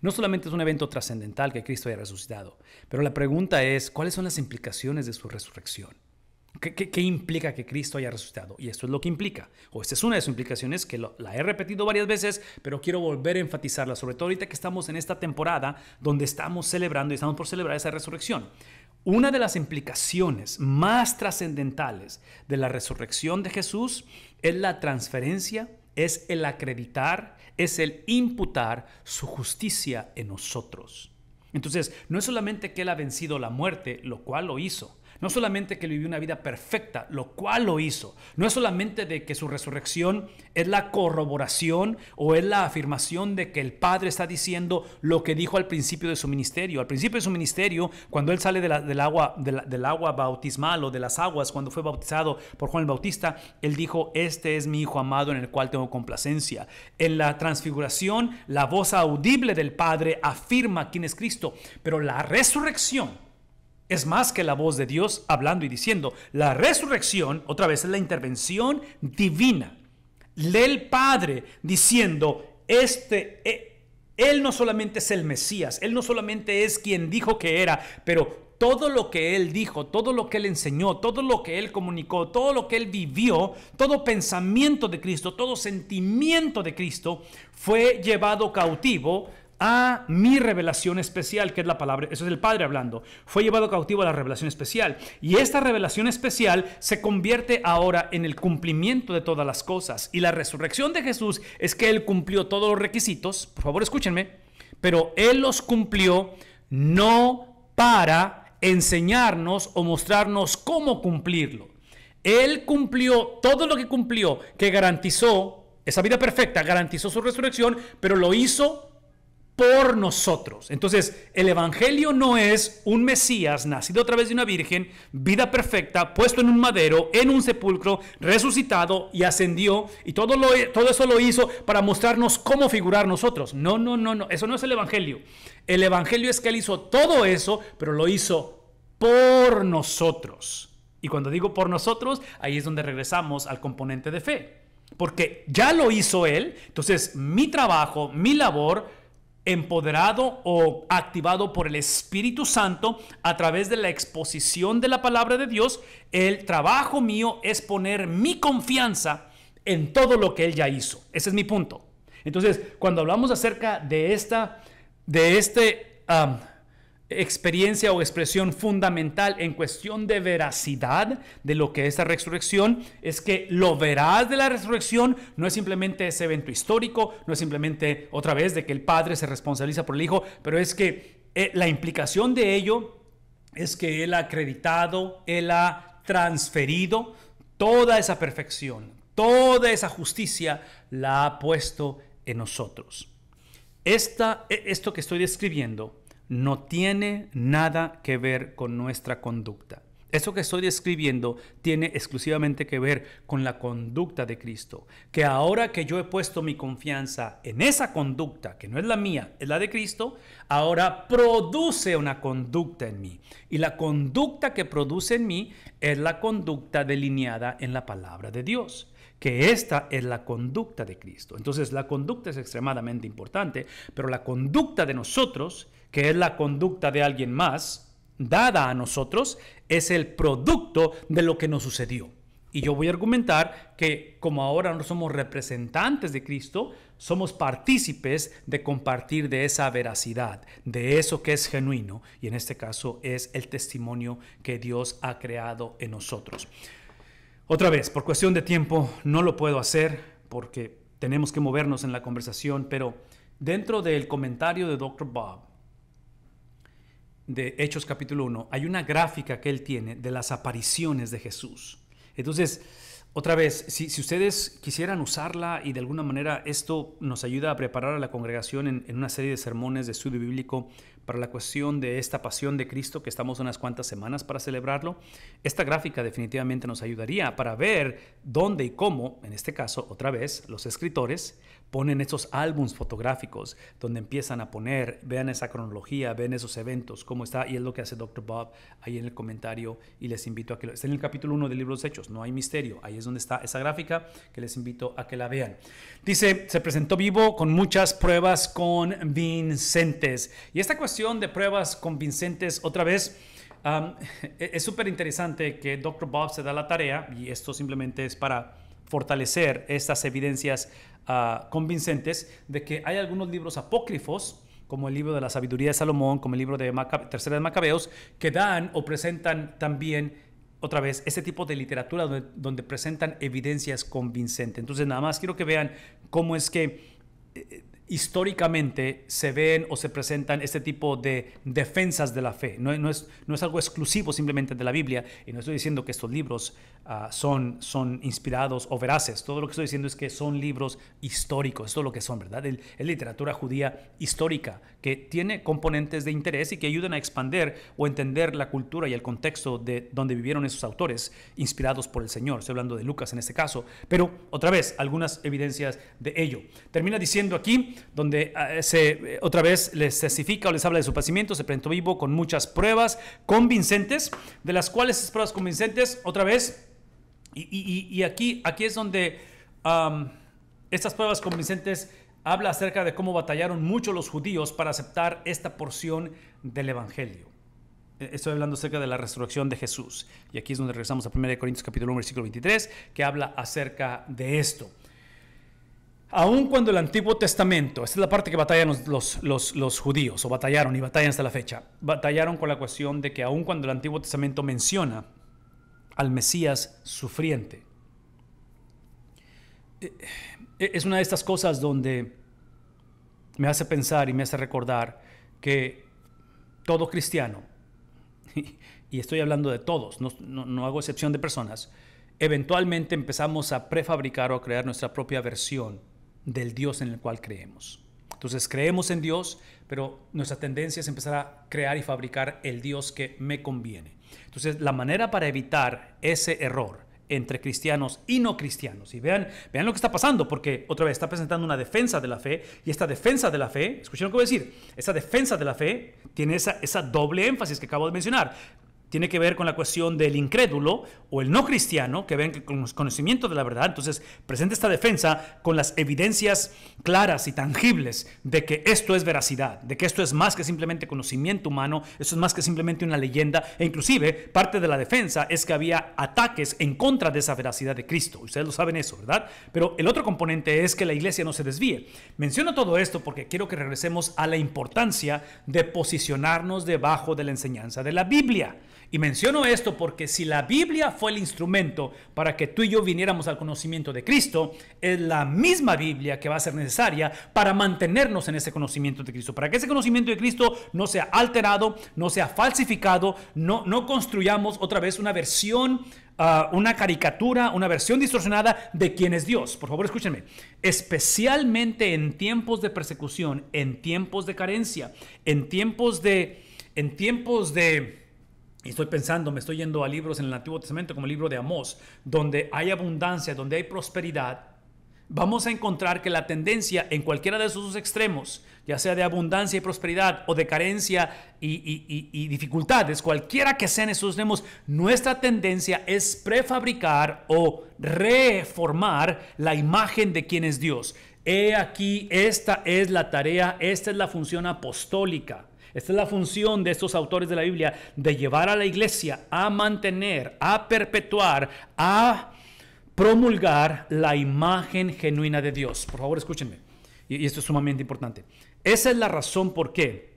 No solamente es un evento trascendental que Cristo haya resucitado, pero la pregunta es, ¿cuáles son las implicaciones de su resurrección? ¿Qué, implica que Cristo haya resucitado? Y esto es lo que implica, o esta es una de sus implicaciones que la he repetido varias veces, pero quiero volver a enfatizarla, sobre todo ahorita que estamos en esta temporada donde estamos celebrando y estamos por celebrar esa resurrección. Una de las implicaciones más trascendentales de la resurrección de Jesús es la transferencia, es el acreditar, es el imputar su justicia en nosotros. Entonces, no es solamente que Él ha vencido la muerte, lo cual lo hizo, no solamente que vivió una vida perfecta, lo cual lo hizo. No es solamente de que su resurrección es la corroboración o es la afirmación de que el Padre está diciendo lo que dijo al principio de su ministerio. Al principio de su ministerio, cuando él sale del, agua, del agua bautismal o de las aguas, cuando fue bautizado por Juan el Bautista, él dijo, este es mi Hijo amado en el cual tengo complacencia. En la transfiguración, la voz audible del Padre afirma quién es Cristo, pero la resurrección es más que la voz de Dios hablando y diciendo. La resurrección, otra vez, es la intervención divina del Padre diciendo, este, e, Él no solamente es el Mesías, Él no solamente es quien dijo que era, pero todo lo que Él dijo, todo lo que Él enseñó, todo lo que Él comunicó, todo lo que Él vivió, todo pensamiento de Cristo, todo sentimiento de Cristo fue llevado cautivo a mi revelación especial, que es la palabra, eso es el Padre hablando, fue llevado cautivo a la revelación especial. Y esta revelación especial se convierte ahora en el cumplimiento de todas las cosas. Y la resurrección de Jesús es que Él cumplió todos los requisitos, por favor escúchenme, pero Él los cumplió no para enseñarnos o mostrarnos cómo cumplirlo. Él cumplió todo lo que cumplió, que garantizó esa vida perfecta, garantizó su resurrección, pero lo hizo por nosotros. Entonces, el Evangelio no es un Mesías nacido a través de una virgen, vida perfecta, puesto en un madero, en un sepulcro, resucitado y ascendió. Y todo, lo, todo eso lo hizo para mostrarnos cómo figurar nosotros. No, no, no, no. Eso no es el Evangelio. El Evangelio es que Él hizo todo eso, pero lo hizo por nosotros. Y cuando digo por nosotros, ahí es donde regresamos al componente de fe. Porque ya lo hizo Él. Entonces, mi trabajo, mi labor, empoderado o activado por el Espíritu Santo a través de la exposición de la palabra de Dios, el trabajo mío es poner mi confianza en todo lo que Él ya hizo. Ese es mi punto. Entonces, cuando hablamos acerca de esta, de este experiencia o expresión fundamental en cuestión de veracidad de lo que es la resurrección es que lo verás de la resurrección no es simplemente ese evento histórico, no es simplemente otra vez de que el padre se responsabiliza por el hijo, pero es que eh, la implicación de ello es que él ha acreditado, él ha transferido toda esa perfección, toda esa justicia la ha puesto en nosotros. Esta, e, esto que estoy describiendo no tiene nada que ver con nuestra conducta. Eso que estoy describiendo tiene exclusivamente que ver con la conducta de Cristo. Que ahora que yo he puesto mi confianza en esa conducta, que no es la mía, es la de Cristo, ahora produce una conducta en mí. Y la conducta que produce en mí es la conducta delineada en la palabra de Dios que esta es la conducta de Cristo. Entonces la conducta es extremadamente importante, pero la conducta de nosotros que es la conducta de alguien más, dada a nosotros, es el producto de lo que nos sucedió. Y yo voy a argumentar que como ahora no somos representantes de Cristo, somos partícipes de compartir de esa veracidad, de eso que es genuino, y en este caso es el testimonio que Dios ha creado en nosotros. Otra vez, por cuestión de tiempo, no lo puedo hacer porque tenemos que movernos en la conversación, pero dentro del comentario de Dr. Bob, de Hechos capítulo 1, hay una gráfica que él tiene de las apariciones de Jesús. Entonces, otra vez, si, ustedes quisieran usarla y de alguna manera esto nos ayuda a preparar a la congregación en, en, una serie de sermones de estudio bíblico para la cuestión de esta pasión de Cristo, que estamos unas cuantas semanas para celebrarlo, esta gráfica definitivamente nos ayudaría para ver dónde y cómo, en este caso, otra vez, los escritores ponen esos álbums fotográficos donde empiezan a poner, vean esa cronología, vean esos eventos, cómo está, y es lo que hace Dr. Bob ahí en el comentario y les invito a que lo... Está en el capítulo 1 del libro de los Hechos, no hay misterio, ahí es donde está esa gráfica que les invito a que la vean. Dice, se presentó vivo con muchas pruebas convincentes. Y esta cuestión de pruebas convincentes, otra vez, e-, es súper interesante que Dr. Bob se da la tarea, y esto simplemente es para fortalecer estas evidencias ah, convincentes de que hay algunos libros apócrifos como el libro de la sabiduría de Salomón, como el libro de Tercera de Macabeos, que dan o presentan también otra vez este tipo de literatura donde, presentan evidencias convincentes. Entonces nada más quiero que vean cómo es que eh, históricamente se ven o se presentan este tipo de defensas de la fe. No, es, no es algo exclusivo simplemente de la Biblia, y no estoy diciendo que estos libros ah, son, son inspirados o veraces, todo lo que estoy diciendo es que son libros históricos, esto es lo que son, ¿verdad? Es literatura judía histórica, que tiene componentes de interés y que ayudan a expander o entender la cultura y el contexto de donde vivieron esos autores, inspirados por el Señor. Estoy hablando de Lucas en este caso, pero otra vez, algunas evidencias de ello. Termina diciendo aquí, donde ah, eh, otra vez les testifica o les habla de su padecimiento, se presentó vivo con muchas pruebas convincentes, de las cuales esas pruebas convincentes, otra vez, y, aquí, aquí es donde estas pruebas convincentes habla acerca de cómo batallaron mucho los judíos para aceptar esta porción del Evangelio. E, estoy hablando acerca de la resurrección de Jesús. Y aquí es donde regresamos a 1 Corintios capítulo 1, versículo 23, que habla acerca de esto. Aun cuando el Antiguo Testamento, esta es la parte que batallan los, judíos, o batallaron y batallan hasta la fecha, batallaron con la cuestión de que aun cuando el Antiguo Testamento menciona al Mesías sufriente, eh, eh, es una de estas cosas donde me hace pensar y me hace recordar que todo cristiano, y estoy hablando de todos, no, no hago excepción de personas, eventualmente empezamos a prefabricar o a crear nuestra propia versión del Dios en el cual creemos. Entonces creemos en Dios, pero nuestra tendencia es empezar a crear y fabricar el Dios que me conviene. Entonces la manera para evitar ese error entre cristianos y no cristianos. Y vean, vean lo que está pasando, porque otra vez está presentando una defensa de la fe, y esta defensa de la fe, escucharon que voy a decir, esa defensa de la fe tiene esa, esa doble énfasis que acabo de mencionar tiene que ver con la cuestión del incrédulo o el no cristiano, que ven que con los conocimientos de la verdad, entonces presenta esta defensa con las evidencias claras y tangibles de que esto es veracidad, de que esto es más que simplemente conocimiento humano, esto es más que simplemente una leyenda, e inclusive parte de la defensa es que había ataques en contra de esa veracidad de Cristo, ustedes lo saben eso, ¿verdad? Pero el otro componente es que la iglesia no se desvíe. Menciono todo esto porque quiero que regresemos a la importancia de posicionarnos debajo de la enseñanza de la Biblia. Y menciono esto porque si la Biblia fue el instrumento para que tú y yo viniéramos al conocimiento de Cristo, es la misma Biblia que va a ser necesaria para mantenernos en ese conocimiento de Cristo, para que ese conocimiento de Cristo no sea alterado, no sea falsificado, no, no construyamos otra vez una versión ah, una caricatura, una versión distorsionada de quién es Dios. Por favor, escúchenme. Especialmente en tiempos de persecución, en tiempos de carencia, en tiempos de, en tiempos de y estoy pensando, me estoy yendo a libros en el Antiguo Testamento como el libro de Amós, donde hay abundancia, donde hay prosperidad, vamos a encontrar que la tendencia en cualquiera de esos extremos, ya sea de abundancia y prosperidad o de carencia y, dificultades, cualquiera que sean esos extremos, nuestra tendencia es prefabricar o reformar la imagen de quién es Dios. He aquí, esta es la tarea, esta es la función apostólica esta es la función de estos autores de la Biblia, de llevar a la iglesia a mantener, a perpetuar, a promulgar la imagen genuina de Dios. Por favor, escúchenme. Y, esto es sumamente importante. Esa es la razón por qué,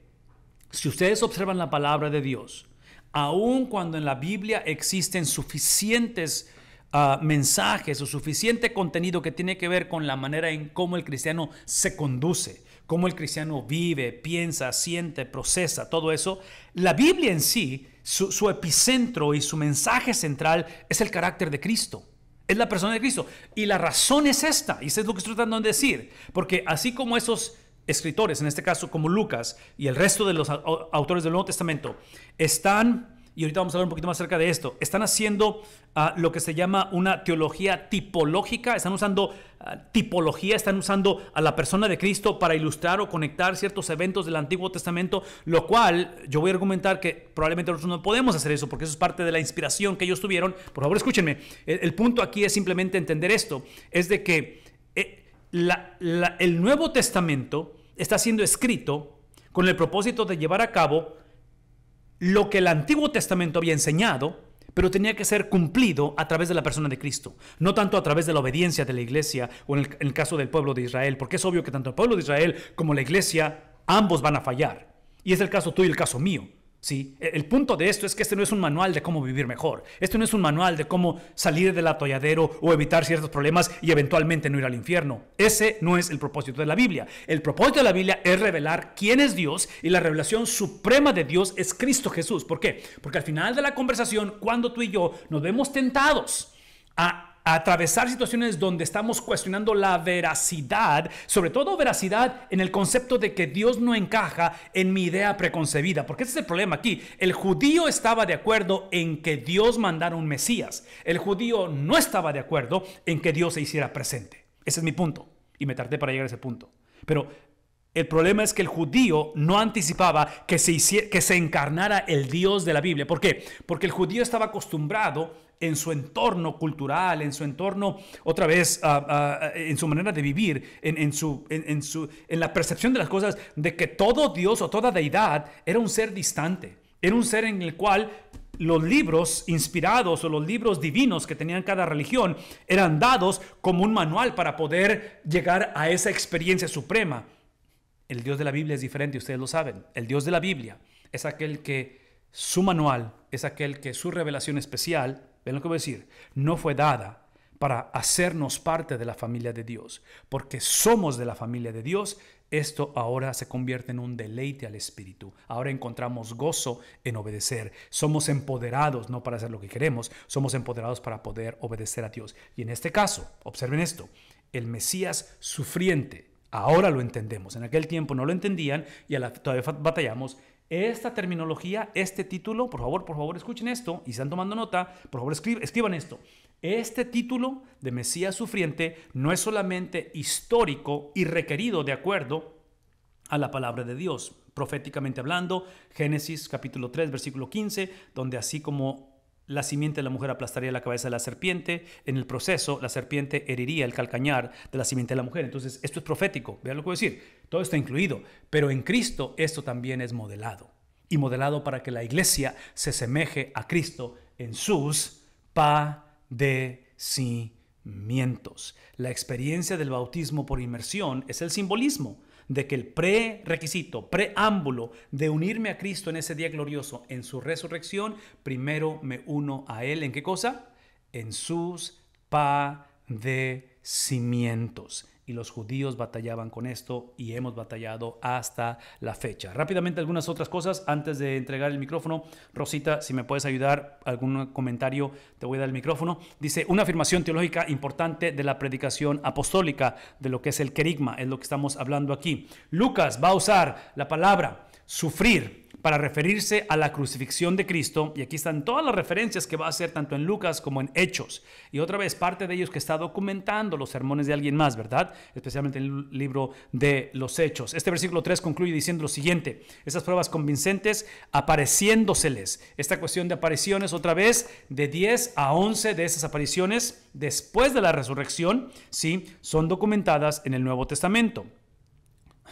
si ustedes observan la palabra de Dios, aun cuando en la Biblia existen suficientes ah, mensajes o suficiente contenido que tiene que ver con la manera en cómo el cristiano se conduce, cómo el cristiano vive, piensa, siente, procesa, todo eso, la Biblia en sí, su, epicentro y su mensaje central es el carácter de Cristo. Es la persona de Cristo. Y la razón es esta, y eso es lo que estoy tratando de decir, porque así como esos escritores, en este caso como Lucas y el resto de los autores del Nuevo Testamento, están y ahorita vamos a hablar un poquito más acerca de esto, están haciendo ah, lo que se llama una teología tipológica, están usando ah, tipología, están usando a la persona de Cristo para ilustrar o conectar ciertos eventos del Antiguo Testamento, lo cual yo voy a argumentar que probablemente nosotros no podemos hacer eso porque eso es parte de la inspiración que ellos tuvieron. Por favor, escúchenme, el, punto aquí es simplemente entender esto, es de que eh, el Nuevo Testamento está siendo escrito con el propósito de llevar a cabo lo que el Antiguo Testamento había enseñado, pero tenía que ser cumplido a través de la persona de Cristo, no tanto a través de la obediencia de la iglesia o en el, caso del pueblo de Israel, porque es obvio que tanto el pueblo de Israel como la iglesia, ambos van a fallar. Y es el caso tuyo y el caso mío. E, el punto de esto es que este no es un manual de cómo vivir mejor. Este no es un manual de cómo salir del atolladero o evitar ciertos problemas y eventualmente no ir al infierno. Ese no es el propósito de la Biblia. El propósito de la Biblia es revelar quién es Dios y la revelación suprema de Dios es Cristo Jesús. ¿Por qué? Porque al final de la conversación, cuando tú y yo nos vemos tentados a atravesar situaciones donde estamos cuestionando la veracidad, sobre todo veracidad en el concepto de que Dios no encaja en mi idea preconcebida, porque ese es el problema aquí. El judío estaba de acuerdo en que Dios mandara un Mesías, el judío no estaba de acuerdo en que Dios se hiciera presente. Ese es mi punto, y me tardé para llegar a ese punto. Pero el problema es que el judío no anticipaba que se, que se encarnara el Dios de la Biblia. ¿Por qué? Porque el judío estaba acostumbrado en su entorno cultural, en su entorno, otra vez, ah, ah, en su manera de vivir, en, su, su, en la percepción de las cosas, de que todo Dios o toda deidad era un ser distante, era un ser en el cual los libros inspirados o los libros divinos que tenían cada religión eran dados como un manual para poder llegar a esa experiencia suprema. El Dios de la Biblia es diferente, ustedes lo saben. El Dios de la Biblia es aquel que su manual, es aquel que su revelación especial Ven lo que voy a decir. No fue dada para hacernos parte de la familia de Dios. Porque somos de la familia de Dios, esto ahora se convierte en un deleite al Espíritu. Ahora encontramos gozo en obedecer. Somos empoderados no para hacer lo que queremos, somos empoderados para poder obedecer a Dios. Y en este caso, observen esto, el Mesías sufriente. Ahora lo entendemos. En aquel tiempo no lo entendían y la, todavía batallamos esta terminología, este título, por favor, por favor, escuchen esto y están tomando nota, por favor, escriban esto. Este título de Mesías sufriente no es solamente histórico y requerido de acuerdo a la palabra de Dios, proféticamente hablando, Génesis capítulo 3, versículo 15, donde así como la simiente de la mujer aplastaría la cabeza de la serpiente, en el proceso la serpiente heriría el calcañar de la simiente de la mujer. Entonces, esto es profético, vean lo que voy a decir, todo está incluido, pero en Cristo esto también es modelado, y modelado para que la iglesia se semeje a Cristo en sus padecimientos. La experiencia del bautismo por inmersión es el simbolismo de que el prerequisito, preámbulo de unirme a Cristo en ese día glorioso, en su resurrección, primero me uno a Él. ¿En qué cosa? En sus padecimientos y los judíos batallaban con esto y hemos batallado hasta la fecha. Rápidamente algunas otras cosas antes de entregar el micrófono. Rosita, si me puedes ayudar, algún comentario, te voy a dar el micrófono. Dice, una afirmación teológica importante de la predicación apostólica, de lo que es el querigma, es lo que estamos hablando aquí. Lucas va a usar la palabra sufrir para referirse a la crucifixión de Cristo, y aquí están todas las referencias que va a hacer tanto en Lucas como en Hechos, y otra vez parte de ellos que está documentando los sermones de alguien más, ¿verdad? Especialmente en el libro de los Hechos. Este versículo 3 concluye diciendo lo siguiente, esas pruebas convincentes apareciéndoseles. Esta cuestión de apariciones otra vez, de 10 a 11 de esas apariciones después de la resurrección, sí, son documentadas en el Nuevo Testamento.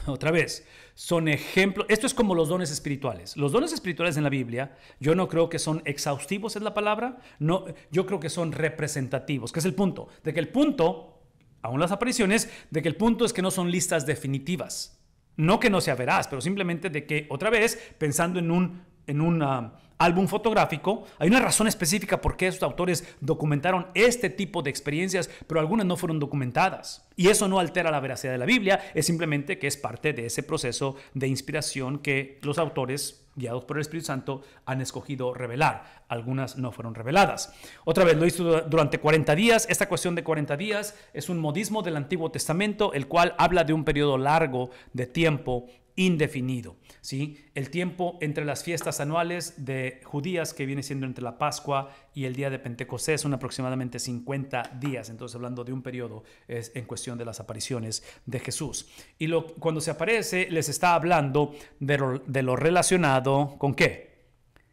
Otra vez, son ejemplos. Esto es como los dones espirituales. Los dones espirituales en la Biblia, yo no creo que son exhaustivos, es la palabra. No, yo creo que son representativos, que es el punto. De que el punto, aún las apariciones, de que el punto es que no son listas definitivas. No que no se averás pero simplemente de que, otra vez, pensando en un, en una, álbum fotográfico, hay una razón específica por qué esos autores documentaron este tipo de experiencias, pero algunas no fueron documentadas. Y eso no altera la veracidad de la Biblia, es simplemente que es parte de ese proceso de inspiración que los autores guiados por el Espíritu Santo, han escogido revelar. Algunas no fueron reveladas. Otra vez, lo hizo durante 40 días. Esta cuestión de 40 días es un modismo del Antiguo Testamento, el cual habla de un periodo largo de tiempo indefinido. ¿sí? El tiempo entre las fiestas anuales de judías, que viene siendo entre la Pascua y el día de Pentecostés, son aproximadamente 50 días. Entonces, hablando de un periodo, es en cuestión de las apariciones de Jesús. Y lo, cuando se aparece, les está hablando de lo, relacionado con qué?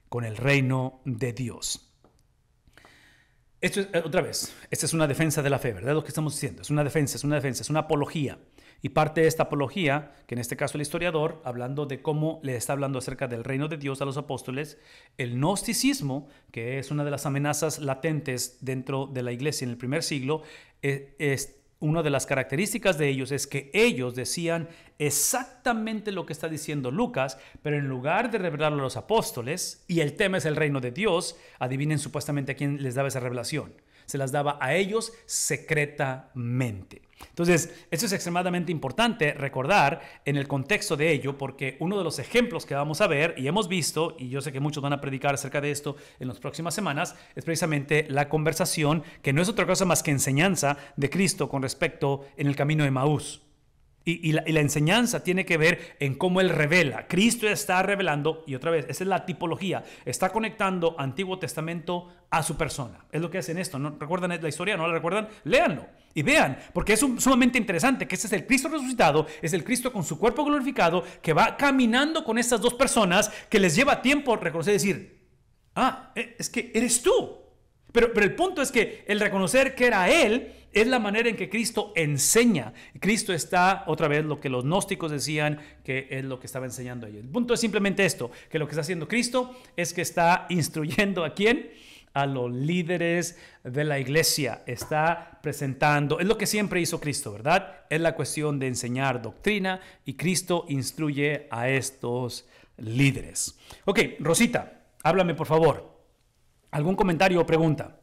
Con el reino de Dios. Esto es, eh, otra vez, esta es una defensa de la fe, ¿verdad? Lo que estamos diciendo, es una defensa, es una defensa, es una apología. Y parte de esta apología, que en este caso el historiador, hablando de cómo le está hablando acerca del reino de Dios a los apóstoles, el gnosticismo, que es una de las amenazas latentes dentro de la iglesia en el primer siglo, e, es, una de las características de ellos es que ellos decían exactamente lo que está diciendo Lucas, pero en lugar de revelarlo a los apóstoles, y el tema es el reino de Dios, adivinen supuestamente a quién les daba esa revelación se las daba a ellos secretamente. Entonces, eso es extremadamente importante recordar en el contexto de ello, porque uno de los ejemplos que vamos a ver y hemos visto, y yo sé que muchos van a predicar acerca de esto en las próximas semanas, es precisamente la conversación, que no es otra cosa más que enseñanza de Cristo con respecto en el camino de Maús. Y, la, enseñanza tiene que ver en cómo Él revela. Cristo está revelando, y otra vez, esa es la tipología, está conectando Antiguo Testamento a su persona. Es lo que hacen esto. ¿No recuerdan la historia? ¿No la recuerdan? Léanlo y vean, porque es sumamente interesante que ese es el Cristo resucitado, es el Cristo con su cuerpo glorificado, que va caminando con estas dos personas, que les lleva tiempo reconocer decir, ah, eh, es que eres tú. Pero, el punto es que el reconocer que era Él es la manera en que Cristo enseña. Cristo está, otra vez, lo que los gnósticos decían que es lo que estaba enseñando ellos. El punto es simplemente esto, que lo que está haciendo Cristo es que está instruyendo a quién? A los líderes de la iglesia. Está presentando, es lo que siempre hizo Cristo, ¿verdad? Es la cuestión de enseñar doctrina y Cristo instruye a estos líderes. Ok, Rosita, háblame por favor. ¿Algún comentario o pregunta?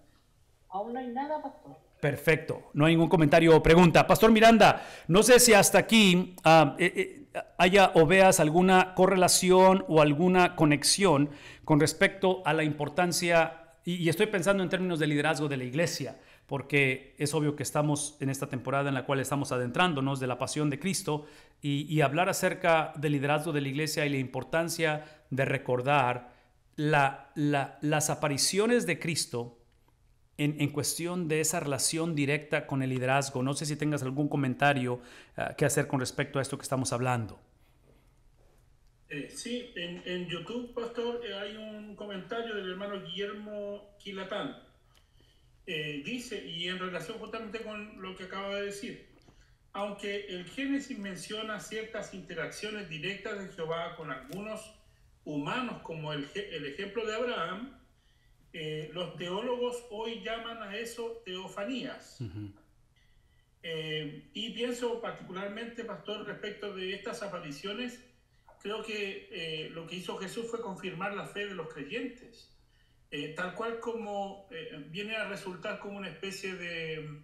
Aún no hay nada, pastor. Perfecto, no hay ningún comentario o pregunta. Pastor Miranda, no sé si hasta aquí ah, eh, eh, haya o veas alguna correlación o alguna conexión con respecto a la importancia, y, estoy pensando en términos de liderazgo de la iglesia, porque es obvio que estamos en esta temporada en la cual estamos adentrándonos de la pasión de Cristo y hablar acerca del liderazgo de la iglesia y la importancia de recordar las apariciones de Cristo en, cuestión de esa relación directa con el liderazgo. No sé si tengas algún comentario ah, que hacer con respecto a esto que estamos hablando. Eh, sí, en, YouTube, Pastor, eh, hay un comentario del hermano Guillermo Quilatán. Eh, dice, y en relación justamente con lo que acaba de decir, aunque el Génesis menciona ciertas interacciones directas de Jehová con algunos humanos como el, ejemplo de Abraham, eh, los teólogos hoy llaman a eso teofanías. Eh, y pienso particularmente, pastor, respecto de estas apariciones, creo que eh, lo que hizo Jesús fue confirmar la fe de los creyentes, tal cual como viene a resultar como una especie de,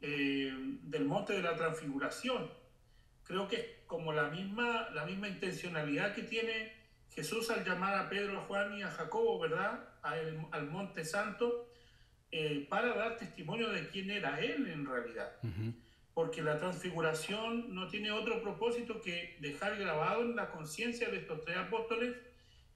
del monte de la transfiguración. Creo que es como la misma, la misma intencionalidad que tiene Jesús al llamar a Pedro, a Juan y a Jacobo, ¿verdad? al Monte Santo, eh, para dar testimonio de quién era Él en realidad. Porque la transfiguración no tiene otro propósito que dejar grabado en la conciencia de estos tres apóstoles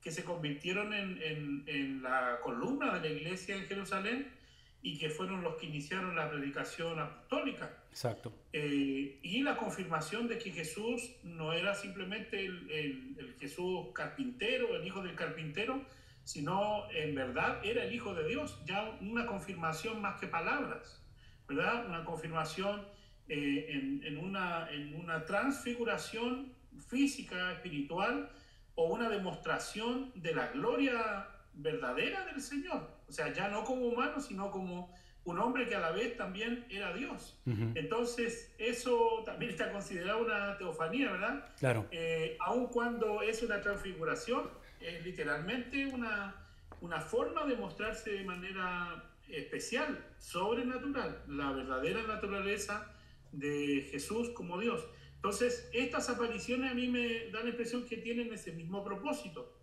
que se convirtieron en, en, la columna de la iglesia en Jerusalén y que fueron los que iniciaron la predicación apostólica. Exacto. Eh, y la confirmación de que Jesús no era simplemente el, Jesús carpintero, el hijo del carpintero, sino en verdad era el hijo de Dios, ya una confirmación más que palabras, ¿verdad? Una confirmación eh, en, en, una, en una transfiguración física, espiritual, o una demostración de la gloria verdadera del Señor. O sea, ya no como humano, sino como un hombre que a la vez también era Dios. Entonces, eso también está considerado una teofanía, ¿verdad? Claro. Eh, aun cuando es una transfiguración, es literalmente una, una forma de mostrarse de manera especial, sobrenatural, la verdadera naturaleza de Jesús como Dios. Entonces, estas apariciones a mí me dan la impresión que tienen ese mismo propósito,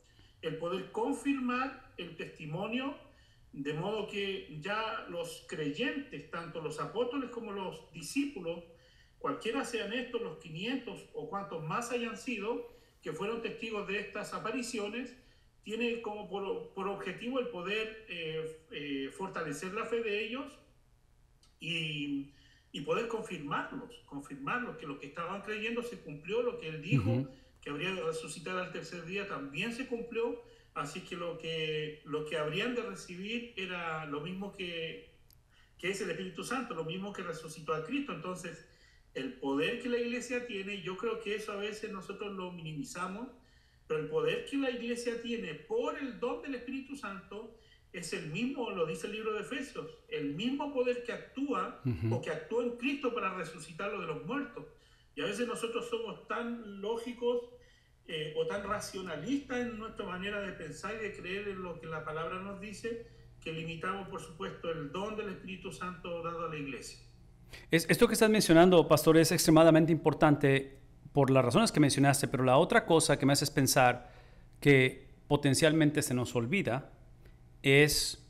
el poder confirmar el testimonio de modo que ya los creyentes, tanto los apóstoles como los discípulos, cualquiera sean estos, los 500 o cuantos más hayan sido, que fueron testigos de estas apariciones, tiene como por, objetivo el poder eh, eh, fortalecer la fe de ellos y, poder confirmarlos, confirmarlos que lo que estaban creyendo se cumplió, lo que él dijo, que habría de resucitar al tercer día, también se cumplió Así que lo que, lo que habrían de recibir era lo mismo que, es el Espíritu Santo, lo mismo que resucitó a Cristo. Entonces, el poder que la iglesia tiene, yo creo que eso a veces nosotros lo minimizamos, pero el poder que la iglesia tiene por el don del Espíritu Santo es el mismo, lo dice el libro de Efesios, el mismo poder que actúa o que actúa en Cristo para resucitarlo de los muertos. Y a veces nosotros somos tan lógicos eh, o tan racionalista en nuestra manera de pensar y de creer en lo que la palabra nos dice, que limitamos, por supuesto, el don del Espíritu Santo dado a la iglesia. esto que estás mencionando, pastor, es extremadamente importante por las razones que mencionaste, pero la otra cosa que me haces pensar que potencialmente se nos olvida es,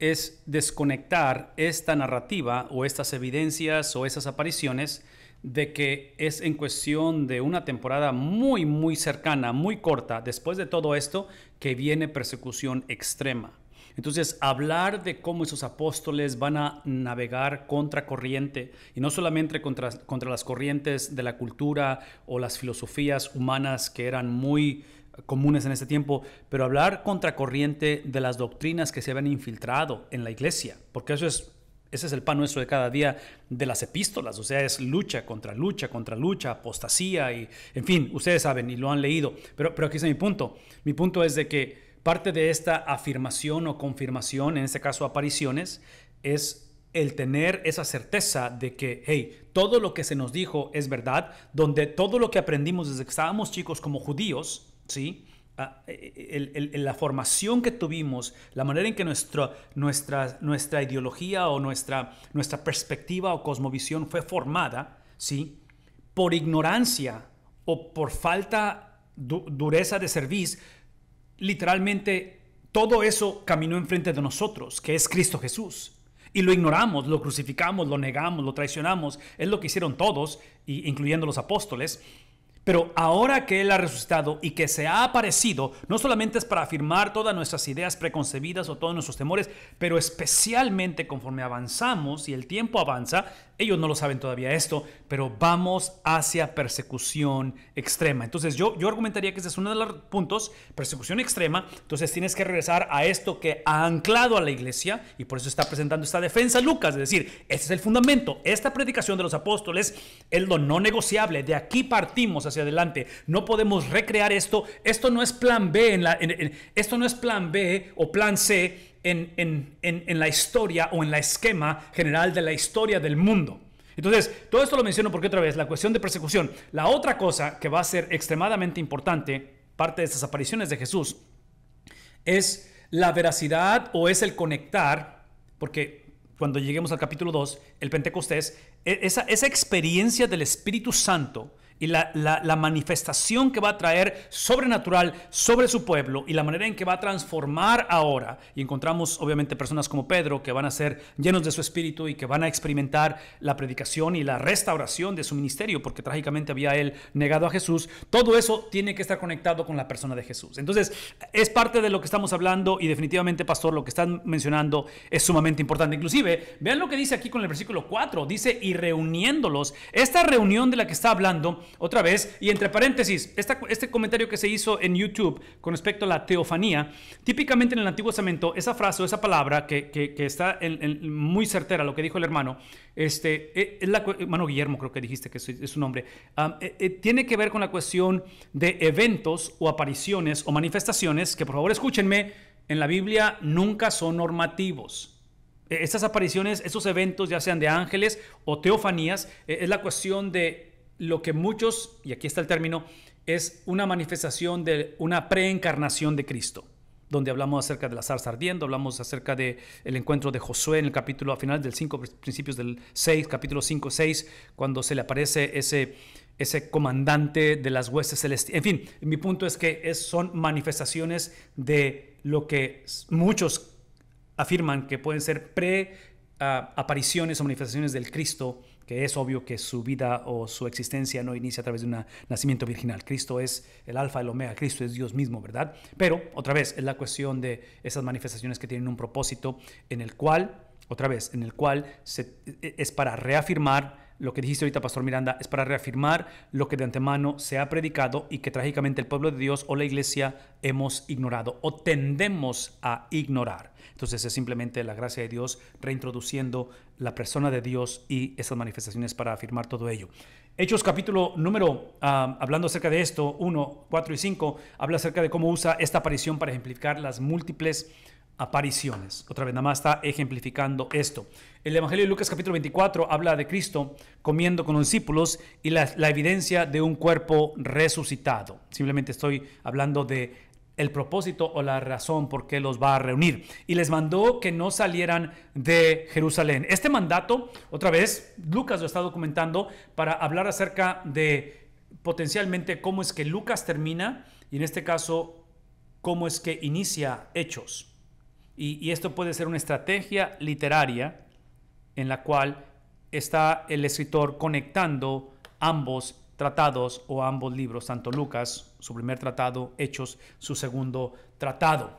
es desconectar esta narrativa o estas evidencias o esas apariciones de que es en cuestión de una temporada muy, muy cercana, muy corta, después de todo esto, que viene persecución extrema. Entonces, hablar de cómo esos apóstoles van a navegar contra corriente, y no solamente contra, contra las corrientes de la cultura o las filosofías humanas que eran muy comunes en ese tiempo, pero hablar contra corriente de las doctrinas que se habían infiltrado en la iglesia, porque eso es ese es el pan nuestro de cada día de las epístolas, o sea, es lucha contra lucha, contra lucha, apostasía y, en fin, ustedes saben y lo han leído, pero, pero aquí está mi punto. Mi punto es de que parte de esta afirmación o confirmación, en este caso apariciones, es el tener esa certeza de que, hey, todo lo que se nos dijo es verdad, donde todo lo que aprendimos desde que estábamos chicos como judíos, ¿sí? E, e, la formación que tuvimos, la manera en que nuestro, nuestra, nuestra ideología o nuestra, nuestra perspectiva o cosmovisión fue formada, ¿sí? Por ignorancia o por falta, dureza de servicio, literalmente todo eso caminó enfrente de nosotros, que es Cristo Jesús. Y lo ignoramos, lo crucificamos, lo negamos, lo traicionamos. Es lo que hicieron todos, incluyendo los apóstoles. Pero ahora que Él ha resucitado y que se ha aparecido, no solamente es para afirmar todas nuestras ideas preconcebidas o todos nuestros temores, pero especialmente conforme avanzamos y el tiempo avanza, ellos no lo saben todavía esto, pero vamos hacia persecución extrema. Entonces yo, yo argumentaría que ese es uno de los puntos, persecución extrema. Entonces tienes que regresar a esto que ha anclado a la iglesia y por eso está presentando esta defensa Lucas, es decir, este es el fundamento, esta predicación de los apóstoles es lo no negociable, de aquí partimos hacia adelante, no podemos recrear esto, esto no es plan B, en la, esto no es plan B o plan C en, la historia o en la esquema general de la historia del mundo. Entonces, todo esto lo menciono porque otra vez, la cuestión de persecución. La otra cosa que va a ser extremadamente importante, parte de estas apariciones de Jesús, es la veracidad o es el conectar, porque cuando lleguemos al capítulo 2, el Pentecostés, e, esa, esa experiencia del Espíritu Santo y la, manifestación que va a traer sobrenatural sobre su pueblo y la manera en que va a transformar ahora. Y encontramos obviamente personas como Pedro que van a ser llenos de su espíritu y que van a experimentar la predicación y la restauración de su ministerio porque trágicamente había él negado a Jesús. Todo eso tiene que estar conectado con la persona de Jesús. Entonces es parte de lo que estamos hablando y definitivamente, pastor, lo que están mencionando es sumamente importante. Inclusive, vean lo que dice aquí con el versículo 4. Dice, y reuniéndolos, esta reunión de la que está hablando, otra vez. Y entre paréntesis, este comentario que se hizo en YouTube con respecto a la teofanía, típicamente en el Antiguo Testamento, esa frase o esa palabra que, está muy certera, lo que dijo el hermano, este, eh, la, hermano Guillermo creo que dijiste que es su nombre, ah, eh, eh, tiene que ver con la cuestión de eventos o apariciones o manifestaciones que por favor escúchenme, en la Biblia nunca son normativos. E, Estas apariciones, esos eventos, ya sean de ángeles o teofanías, e, es la cuestión de lo que muchos, y aquí está el término, es una manifestación de una preencarnación de Cristo, donde hablamos acerca de la zarza ardiendo, hablamos acerca del el encuentro de Josué en el capítulo a final del 5, principios del 6, capítulo 5, 6, cuando se le aparece ese, ese comandante de las huestes celestiales. En fin, mi punto es que son manifestaciones de lo que muchos afirman que pueden ser pre ah, o manifestaciones del Cristo que es obvio que su vida o su existencia no inicia a través de un nacimiento virginal. Cristo es el alfa, el omega, Cristo es Dios mismo, ¿verdad? Pero otra vez es la cuestión de esas manifestaciones que tienen un propósito en el cual, otra vez, en el cual e, es para reafirmar lo que dijiste ahorita, Pastor Miranda, es para reafirmar lo que de antemano se ha predicado y que trágicamente el pueblo de Dios o la iglesia hemos ignorado o tendemos a ignorar. Entonces es simplemente la gracia de Dios reintroduciendo la persona de Dios y esas manifestaciones para afirmar todo ello. Hechos capítulo número, ah, hablando acerca de esto, 1, 4 y 5, habla acerca de cómo usa esta aparición para ejemplificar las múltiples apariciones. Otra vez, nada más está ejemplificando esto. El Evangelio de Lucas capítulo 24 habla de Cristo comiendo con los discípulos y la evidencia de un cuerpo resucitado. Simplemente estoy hablando de el propósito o la razón por qué los va a reunir. Y les mandó que no salieran de Jerusalén. Este mandato, otra vez, Lucas lo está documentando para hablar acerca de potencialmente cómo es que Lucas termina y en este caso cómo es que inicia hechos. Y, esto puede ser una estrategia literaria en la cual está el escritor conectando ambos tratados o ambos libros, tanto Lucas, su primer tratado, Hechos, su segundo tratado.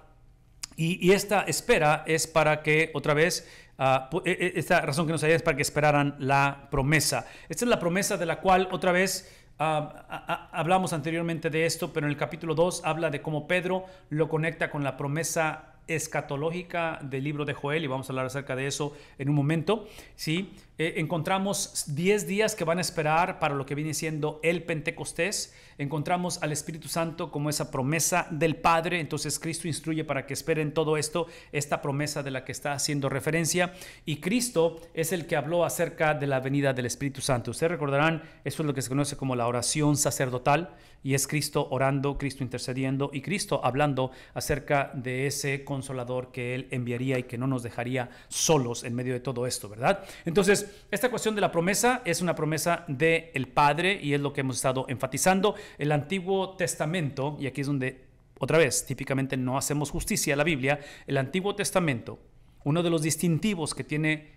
Y, esta espera es para que otra vez ah, e, e, esta razón que nos hay es para que esperaran la promesa. Esta es la promesa de la cual otra vez ah, hablamos anteriormente de esto, pero en el capítulo 2 habla de cómo Pedro lo conecta con la promesa escatológica del libro de Joel y vamos a hablar acerca de eso en un momento, ¿sí? Eh, encontramos 10 días que van a esperar para lo que viene siendo el Pentecostés. Encontramos al Espíritu Santo como esa promesa del Padre. Entonces Cristo instruye para que esperen todo esto, esta promesa de la que está haciendo referencia. Y Cristo es el que habló acerca de la venida del Espíritu Santo. Ustedes recordarán, eso es lo que se conoce como la oración sacerdotal. Y es Cristo orando, Cristo intercediendo y Cristo hablando acerca de ese consolador que Él enviaría y que no nos dejaría solos en medio de todo esto, ¿verdad? Entonces, esta cuestión de la promesa es una promesa del el Padre y es lo que hemos estado enfatizando. El Antiguo Testamento, y aquí es donde, otra vez, típicamente no hacemos justicia a la Biblia, el Antiguo Testamento, uno de los distintivos que tiene,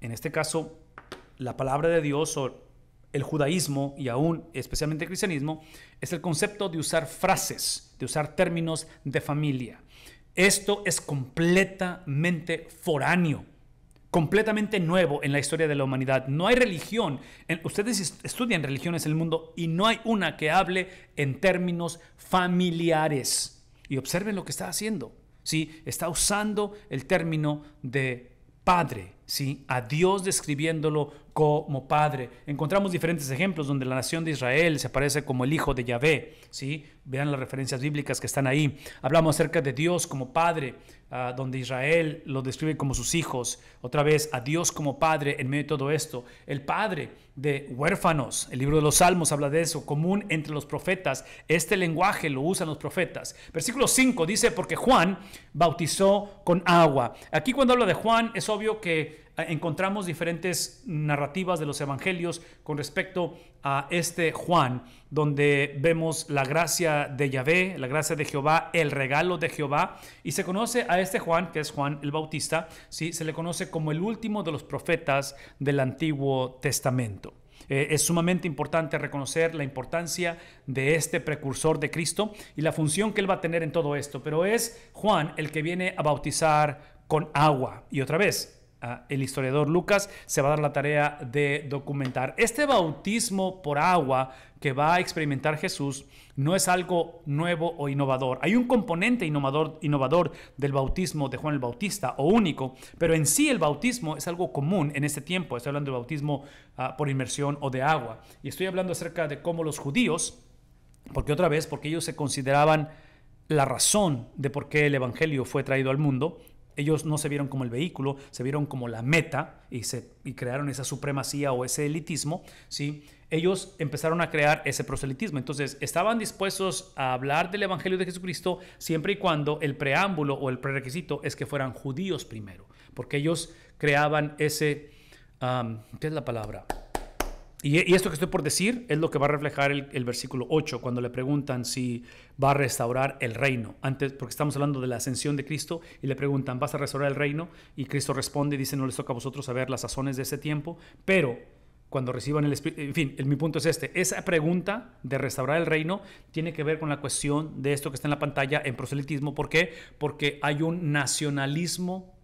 en este caso, la palabra de Dios o el judaísmo y aún especialmente el cristianismo, es el concepto de usar frases, de usar términos de familia. Esto es completamente foráneo completamente nuevo en la historia de la humanidad. No hay religión. Ustedes estudian religiones en el mundo y no hay una que hable en términos familiares. Y observen lo que está haciendo. ¿sí? Está usando el término de padre, ¿sí? a Dios describiéndolo como padre. Encontramos diferentes ejemplos donde la nación de Israel se aparece como el hijo de Yahvé. ¿sí? Vean las referencias bíblicas que están ahí. Hablamos acerca de Dios como padre. Ah, donde Israel lo describe como sus hijos, otra vez a Dios como Padre en medio de todo esto, el Padre de huérfanos, el libro de los Salmos habla de eso, común entre los profetas, este lenguaje lo usan los profetas. Versículo 5 dice, porque Juan bautizó con agua. Aquí cuando habla de Juan es obvio que ah, encontramos diferentes narrativas de los evangelios con respecto este Juan, donde vemos la gracia de Yahvé, la gracia de Jehová, el regalo de Jehová, y se conoce a este Juan, que es Juan el Bautista, ¿sí? se le conoce como el último de los profetas del Antiguo Testamento. Eh, es sumamente importante reconocer la importancia de este precursor de Cristo y la función que él va a tener en todo esto, pero es Juan el que viene a bautizar con agua. Y otra vez, el historiador Lucas se va a dar la tarea de documentar. Este bautismo por agua que va a experimentar Jesús no es algo nuevo o innovador. Hay un componente innovador, del bautismo de Juan el Bautista o único, pero en sí el bautismo es algo común en este tiempo. Estoy hablando de bautismo ah, por inmersión o de agua. Y estoy hablando acerca de cómo los judíos, porque otra vez, porque ellos se consideraban la razón de por qué el Evangelio fue traído al mundo, ellos no se vieron como el vehículo, se vieron como la meta y, se, crearon esa supremacía o ese elitismo, ¿sí? ellos empezaron a crear ese proselitismo. Entonces, estaban dispuestos a hablar del Evangelio de Jesucristo siempre y cuando el preámbulo o el prerequisito es que fueran judíos primero, porque ellos creaban ese, um, ¿qué es la palabra? Y, esto que estoy por decir es lo que va a reflejar el, versículo 8, cuando le preguntan si va a restaurar el reino. Antes, porque estamos hablando de la ascensión de Cristo, y le preguntan, ¿vas a restaurar el reino? Y Cristo responde y dice, no les toca a vosotros saber las sazones de ese tiempo, pero cuando reciban el Espíritu. En fin, mi punto es este. Esa pregunta de restaurar el reino tiene que ver con la cuestión de esto que está en la pantalla en proselitismo. ¿Por qué? Porque hay un nacionalismo,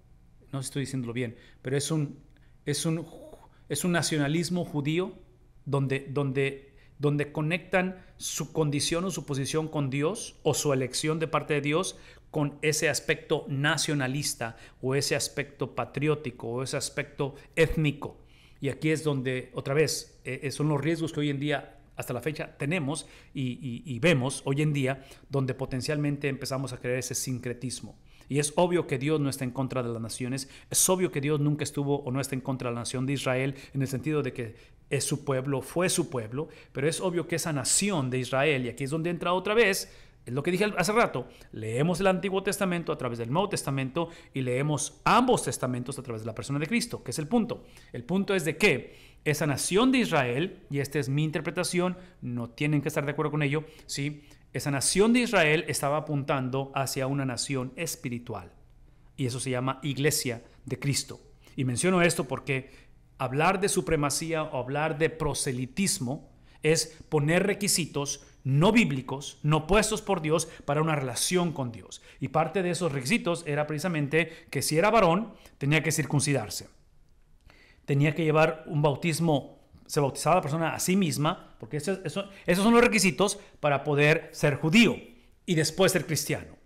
no sé si estoy diciéndolo bien, pero es un, es un, es un nacionalismo judío donde, donde, conectan su condición o su posición con Dios o su elección de parte de Dios con ese aspecto nacionalista o ese aspecto patriótico o ese aspecto étnico. Y aquí es donde, otra vez, e, e, son los riesgos que hoy en día hasta la fecha tenemos y, y, vemos hoy en día donde potencialmente empezamos a crear ese sincretismo. Y es obvio que Dios no está en contra de las naciones, es obvio que Dios nunca estuvo o no está en contra de la nación de Israel en el sentido de que es su pueblo, fue su pueblo, pero es obvio que esa nación de Israel, y aquí es donde entra otra vez, es lo que dije hace rato, leemos el Antiguo Testamento a través del Nuevo Testamento y leemos ambos testamentos a través de la persona de Cristo, que es el punto. El punto es de que esa nación de Israel, y esta es mi interpretación, no tienen que estar de acuerdo con ello, ¿sí? esa nación de Israel estaba apuntando hacia una nación espiritual. Y eso se llama iglesia de Cristo. Y menciono esto porque hablar de supremacía o hablar de proselitismo es poner requisitos no bíblicos, no puestos por Dios para una relación con Dios. Y parte de esos requisitos era precisamente que si era varón, tenía que circuncidarse. Tenía que llevar un bautismo, se bautizaba la persona a sí misma, porque esos son los requisitos para poder ser judío y después ser cristiano.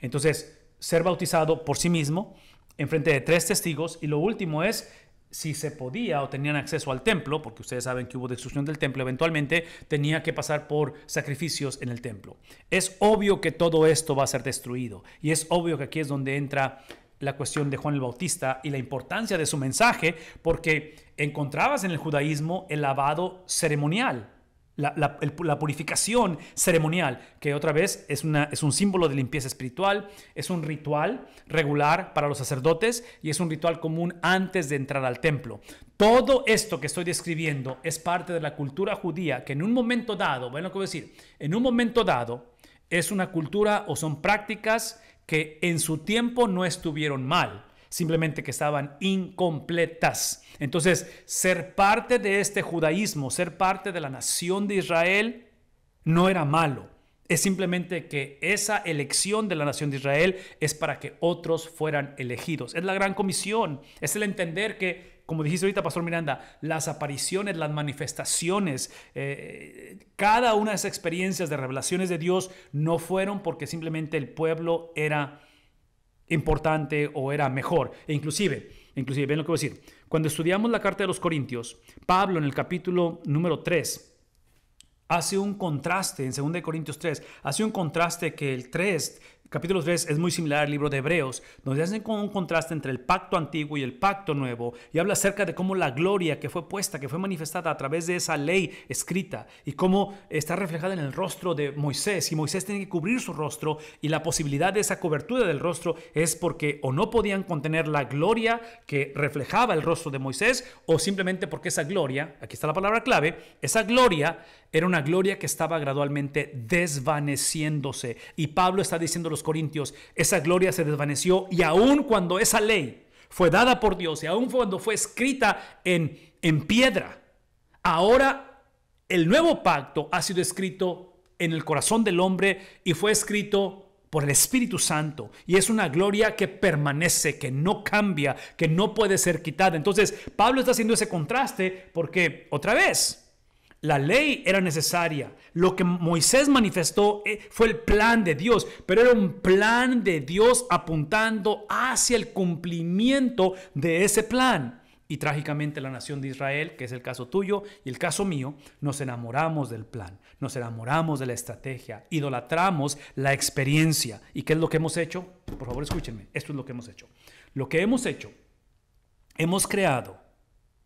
Entonces, ser bautizado por sí mismo, en frente de tres testigos, y lo último es si se podía o tenían acceso al templo, porque ustedes saben que hubo destrucción del templo, eventualmente tenía que pasar por sacrificios en el templo. Es obvio que todo esto va a ser destruido y es obvio que aquí es donde entra la cuestión de Juan el Bautista y la importancia de su mensaje, porque encontrabas en el judaísmo el lavado ceremonial, la, purificación ceremonial, que otra vez es, un símbolo de limpieza espiritual, es un ritual regular para los sacerdotes y es un ritual común antes de entrar al templo. Todo esto que estoy describiendo es parte de la cultura judía que en un momento dado, bueno, ¿cómo decir? En un momento dado es una cultura o son prácticas que en su tiempo no estuvieron mal simplemente que estaban incompletas. Entonces, ser parte de este judaísmo, ser parte de la nación de Israel, no era malo. Es simplemente que esa elección de la nación de Israel es para que otros fueran elegidos. Es la gran comisión, es el entender que, como dijiste ahorita, Pastor Miranda, las apariciones, las manifestaciones, eh, cada una de esas experiencias de revelaciones de Dios no fueron porque simplemente el pueblo era importante o era mejor. E inclusive, inclusive, ven lo que voy a decir. Cuando estudiamos la carta de los Corintios, Pablo en el capítulo número 3 hace un contraste, en 2 Corintios 3, hace un contraste que el 3 capítulo 3 es muy similar al libro de Hebreos, donde hacen un contraste entre el pacto antiguo y el pacto nuevo y habla acerca de cómo la gloria que fue puesta, que fue manifestada a través de esa ley escrita y cómo está reflejada en el rostro de Moisés y Moisés tiene que cubrir su rostro y la posibilidad de esa cobertura del rostro es porque o no podían contener la gloria que reflejaba el rostro de Moisés o simplemente porque esa gloria, aquí está la palabra clave, esa gloria era una gloria que estaba gradualmente desvaneciéndose y Pablo está diciendo los corintios, esa gloria se desvaneció y aun cuando esa ley fue dada por Dios y aun cuando fue escrita en, en piedra, ahora el nuevo pacto ha sido escrito en el corazón del hombre y fue escrito por el Espíritu Santo. Y es una gloria que permanece, que no cambia, que no puede ser quitada. Entonces, Pablo está haciendo ese contraste porque, otra vez, la ley era necesaria. Lo que Moisés manifestó eh, fue el plan de Dios, pero era un plan de Dios apuntando hacia el cumplimiento de ese plan. Y trágicamente la nación de Israel, que es el caso tuyo y el caso mío, nos enamoramos del plan, nos enamoramos de la estrategia, idolatramos la experiencia. ¿Y qué es lo que hemos hecho? Por favor, escúchenme, esto es lo que hemos hecho. Lo que hemos hecho, hemos creado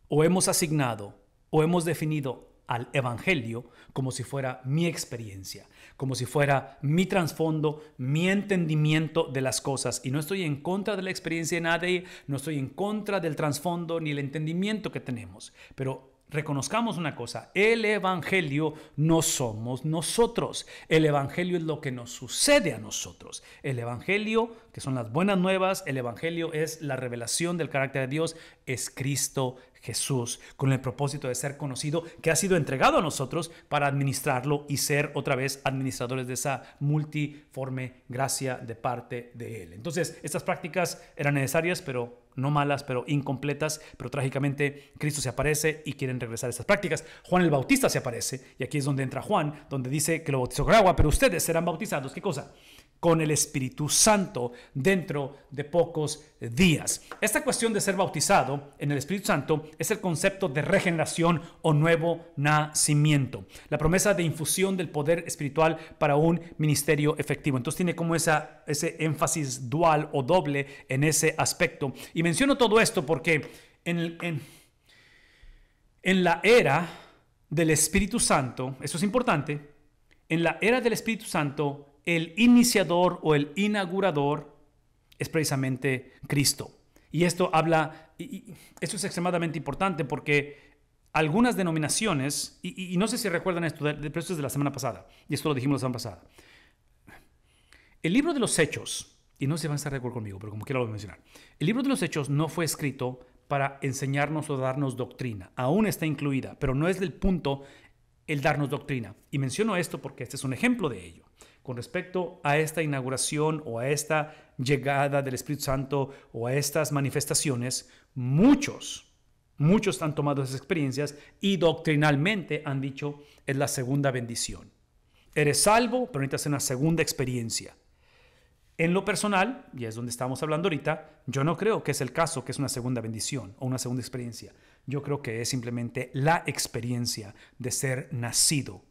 o hemos asignado o hemos definido al Evangelio como si fuera mi experiencia, como si fuera mi trasfondo, mi entendimiento de las cosas. Y no estoy en contra de la experiencia de nadie, no estoy en contra del trasfondo ni el entendimiento que tenemos, pero reconozcamos una cosa, el Evangelio no somos nosotros, el Evangelio es lo que nos sucede a nosotros, el Evangelio, que son las buenas nuevas, el Evangelio es la revelación del carácter de Dios, es Cristo Jesús, con el propósito de ser conocido, que ha sido entregado a nosotros para administrarlo y ser otra vez administradores de esa multiforme gracia de parte de Él. Entonces, estas prácticas eran necesarias, pero no malas, pero incompletas, pero trágicamente Cristo se aparece y quieren regresar a esas prácticas. Juan el Bautista se aparece y aquí es donde entra Juan, donde dice que lo bautizó con agua, pero ustedes serán bautizados. ¿Qué cosa? con el Espíritu Santo dentro de pocos días. Esta cuestión de ser bautizado en el Espíritu Santo es el concepto de regeneración o nuevo nacimiento, la promesa de infusión del poder espiritual para un ministerio efectivo. Entonces tiene como ese énfasis dual o doble en ese aspecto. Y menciono todo esto porque en, en, en la era del Espíritu Santo, eso es importante, en la era del Espíritu Santo el iniciador o el inaugurador es precisamente Cristo. Y esto habla, esto es extremadamente importante porque algunas denominaciones, y, no sé si recuerdan esto, pero esto es de la semana pasada, y esto lo dijimos la semana pasada. El libro de los Hechos, y no sé si van a estar de acuerdo conmigo, pero como que lo voy a mencionar, el libro de los Hechos no fue escrito para enseñarnos o darnos doctrina, aún está incluida, pero no es del punto el darnos doctrina. Y menciono esto porque este es un ejemplo de ello con respecto a esta inauguración o a esta llegada del Espíritu Santo o a estas manifestaciones, muchos, muchos han tomado esas experiencias y doctrinalmente han dicho es la segunda bendición. Eres salvo, pero necesitas una segunda experiencia. En lo personal, y es donde estamos hablando ahorita, yo no creo que es el caso que es una segunda bendición o una segunda experiencia. Yo creo que es simplemente la experiencia de ser nacido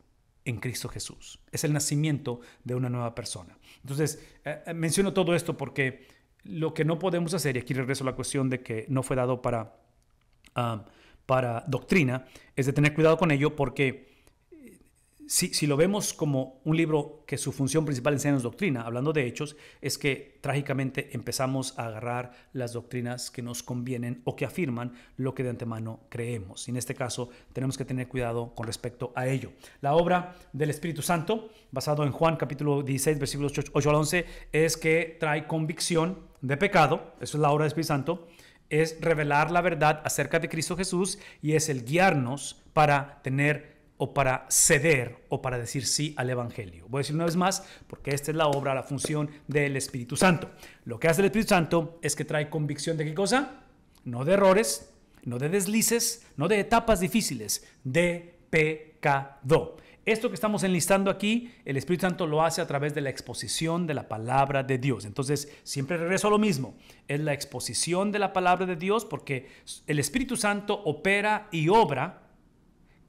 en Cristo Jesús. Es el nacimiento de una nueva persona. Entonces, eh, eh, menciono todo esto porque lo que no podemos hacer, y aquí regreso a la cuestión de que no fue dado para, ah, para doctrina, es de tener cuidado con ello porque si, lo vemos como un libro que su función principal enseña es doctrina, hablando de hechos, es que trágicamente empezamos a agarrar las doctrinas que nos convienen o que afirman lo que de antemano creemos. Y en este caso tenemos que tener cuidado con respecto a ello. La obra del Espíritu Santo, basado en Juan capítulo 16, versículos 8 al 11, es que trae convicción de pecado, eso es la obra del Espíritu Santo, es revelar la verdad acerca de Cristo Jesús y es el guiarnos para tener o para ceder o para decir sí al Evangelio. Voy a decir una vez más, porque esta es la obra, la función del Espíritu Santo. Lo que hace el Espíritu Santo es que trae convicción de qué cosa? No de errores, no de deslices, no de etapas difíciles, de pecado. Esto que estamos enlistando aquí, el Espíritu Santo lo hace a través de la exposición de la palabra de Dios. Entonces, siempre regreso a lo mismo. Es la exposición de la palabra de Dios porque el Espíritu Santo opera y obra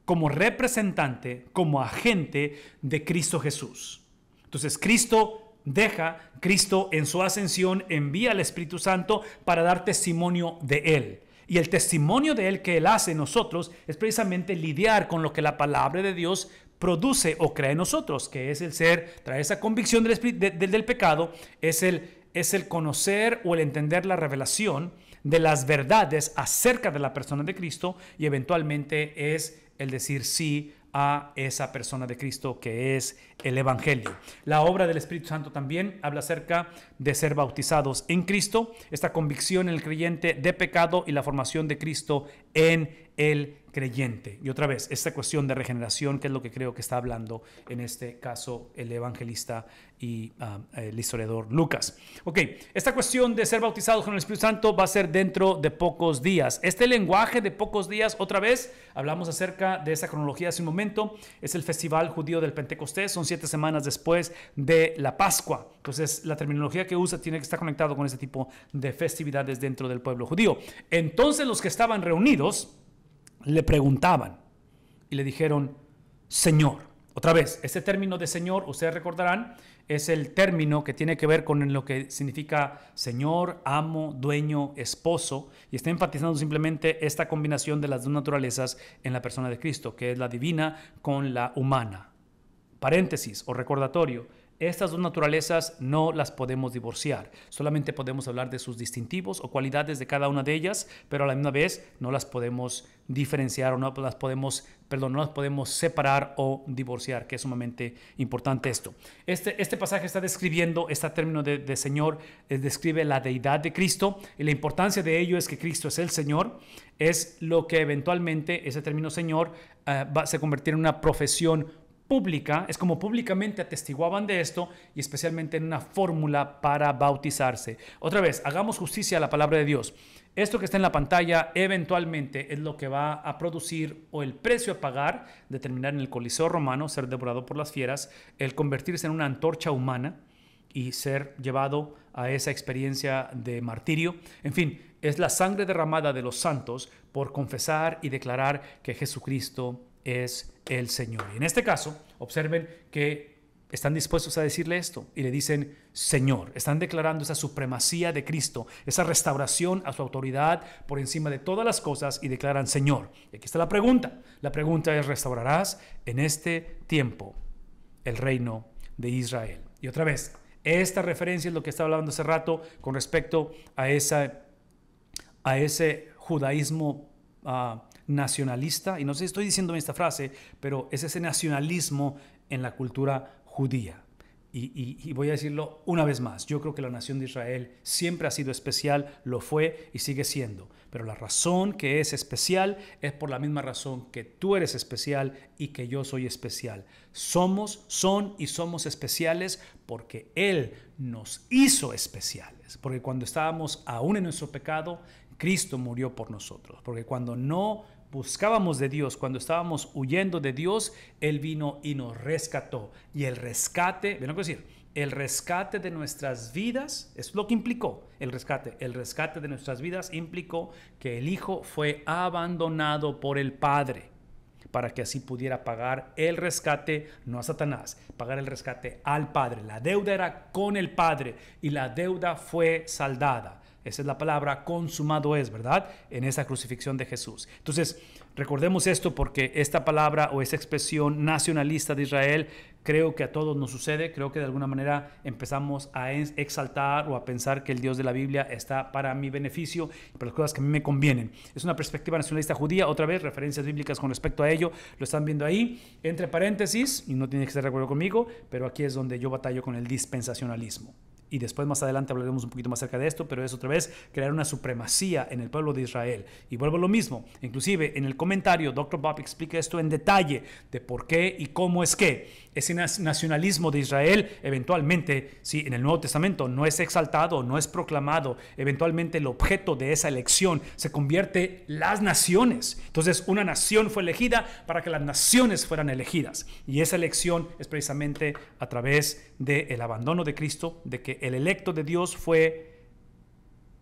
como representante, como agente de Cristo Jesús. Entonces Cristo deja, Cristo en su ascensión envía al Espíritu Santo para dar testimonio de Él. Y el testimonio de Él que Él hace en nosotros es precisamente lidiar con lo que la palabra de Dios produce o crea en nosotros, que es el ser, traer esa convicción del, pecado, es el, es el conocer o el entender la revelación de las verdades acerca de la persona de Cristo y eventualmente es el decir sí a esa persona de Cristo que es el Evangelio. La obra del Espíritu Santo también habla acerca de ser bautizados en Cristo, esta convicción en el creyente de pecado y la formación de Cristo en el creyente. Y otra vez, esta cuestión de regeneración, que es lo que creo que está hablando en este caso el evangelista y ah, el historiador Lucas. Ok, esta cuestión de ser bautizado con el Espíritu Santo va a ser dentro de pocos días. Este lenguaje de pocos días, otra vez, hablamos acerca de esa cronología hace un momento, es el festival judío del Pentecostés, son siete semanas después de la Pascua. Entonces, la terminología que usa tiene que estar conectado con ese tipo de festividades dentro del pueblo judío. Entonces, los que estaban reunidos le preguntaban y le dijeron, Señor, otra vez, este término de Señor, ustedes recordarán, es el término que tiene que ver con lo que significa Señor, amo, dueño, esposo, y está enfatizando simplemente esta combinación de las dos naturalezas en la persona de Cristo, que es la divina con la humana. Paréntesis o recordatorio, estas dos naturalezas no las podemos divorciar, solamente podemos hablar de sus distintivos o cualidades de cada una de ellas, pero a la misma vez no las podemos diferenciar o no las podemos, perdón, no las podemos separar o divorciar, que es sumamente importante esto. Este, este pasaje está describiendo, este término de, Señor eh, describe la deidad de Cristo y la importancia de ello es que Cristo es el Señor, es lo que eventualmente ese término Señor eh, va, se convertir en una profesión es como públicamente atestiguaban de esto y especialmente en una fórmula para bautizarse. Otra vez, hagamos justicia a la palabra de Dios. Esto que está en la pantalla eventualmente es lo que va a producir o el precio a pagar de terminar en el Coliseo romano, ser devorado por las fieras, el convertirse en una antorcha humana y ser llevado a esa experiencia de martirio. En fin, es la sangre derramada de los santos por confesar y declarar que Jesucristo es el Señor. Y en este caso, observen que están dispuestos a decirle esto y le dicen, Señor, están declarando esa supremacía de Cristo, esa restauración a su autoridad por encima de todas las cosas y declaran, Señor. Y aquí está la pregunta. La pregunta es, ¿restaurarás en este tiempo el reino de Israel? Y otra vez, esta referencia es lo que estaba hablando hace rato con respecto a, esa, a ese judaísmo ah, nacionalista, y no sé si estoy diciendo esta frase, pero es ese nacionalismo en la cultura judía. Y, y, voy a decirlo una vez más, yo creo que la nación de Israel siempre ha sido especial, lo fue y sigue siendo. Pero la razón que es especial es por la misma razón que tú eres especial y que yo soy especial. Somos, son y somos especiales porque Él nos hizo especiales. Porque cuando estábamos aún en nuestro pecado, Cristo murió por nosotros. Porque cuando no buscábamos de Dios, cuando estábamos huyendo de Dios, Él vino y nos rescató. Y el rescate, ¿ven lo que decir? El rescate de nuestras vidas es lo que implicó el rescate. El rescate de nuestras vidas implicó que el Hijo fue abandonado por el Padre para que así pudiera pagar el rescate, no a Satanás, pagar el rescate al Padre. La deuda era con el Padre y la deuda fue saldada. Esa es la palabra, consumado es, ¿verdad? En esa crucifixión de Jesús. Entonces, recordemos esto porque esta palabra o esa expresión nacionalista de Israel creo que a todos nos sucede, creo que de alguna manera empezamos a exaltar o a pensar que el Dios de la Biblia está para mi beneficio, para las cosas que a mí me convienen. Es una perspectiva nacionalista judía, otra vez, referencias bíblicas con respecto a ello, lo están viendo ahí, entre paréntesis, y no tiene que estar de acuerdo conmigo, pero aquí es donde yo batallo con el dispensacionalismo y después más adelante hablaremos un poquito más acerca de esto, pero es otra vez crear una supremacía en el pueblo de Israel. Y vuelvo a lo mismo, inclusive en el comentario, Dr. Bob explica esto en detalle de por qué y cómo es que ese nacionalismo de Israel eventualmente, si en el Nuevo Testamento no es exaltado, no es proclamado, eventualmente el objeto de esa elección se convierte las naciones. Entonces una nación fue elegida para que las naciones fueran elegidas. Y esa elección es precisamente a través del el abandono de Cristo, de que el electo de Dios fue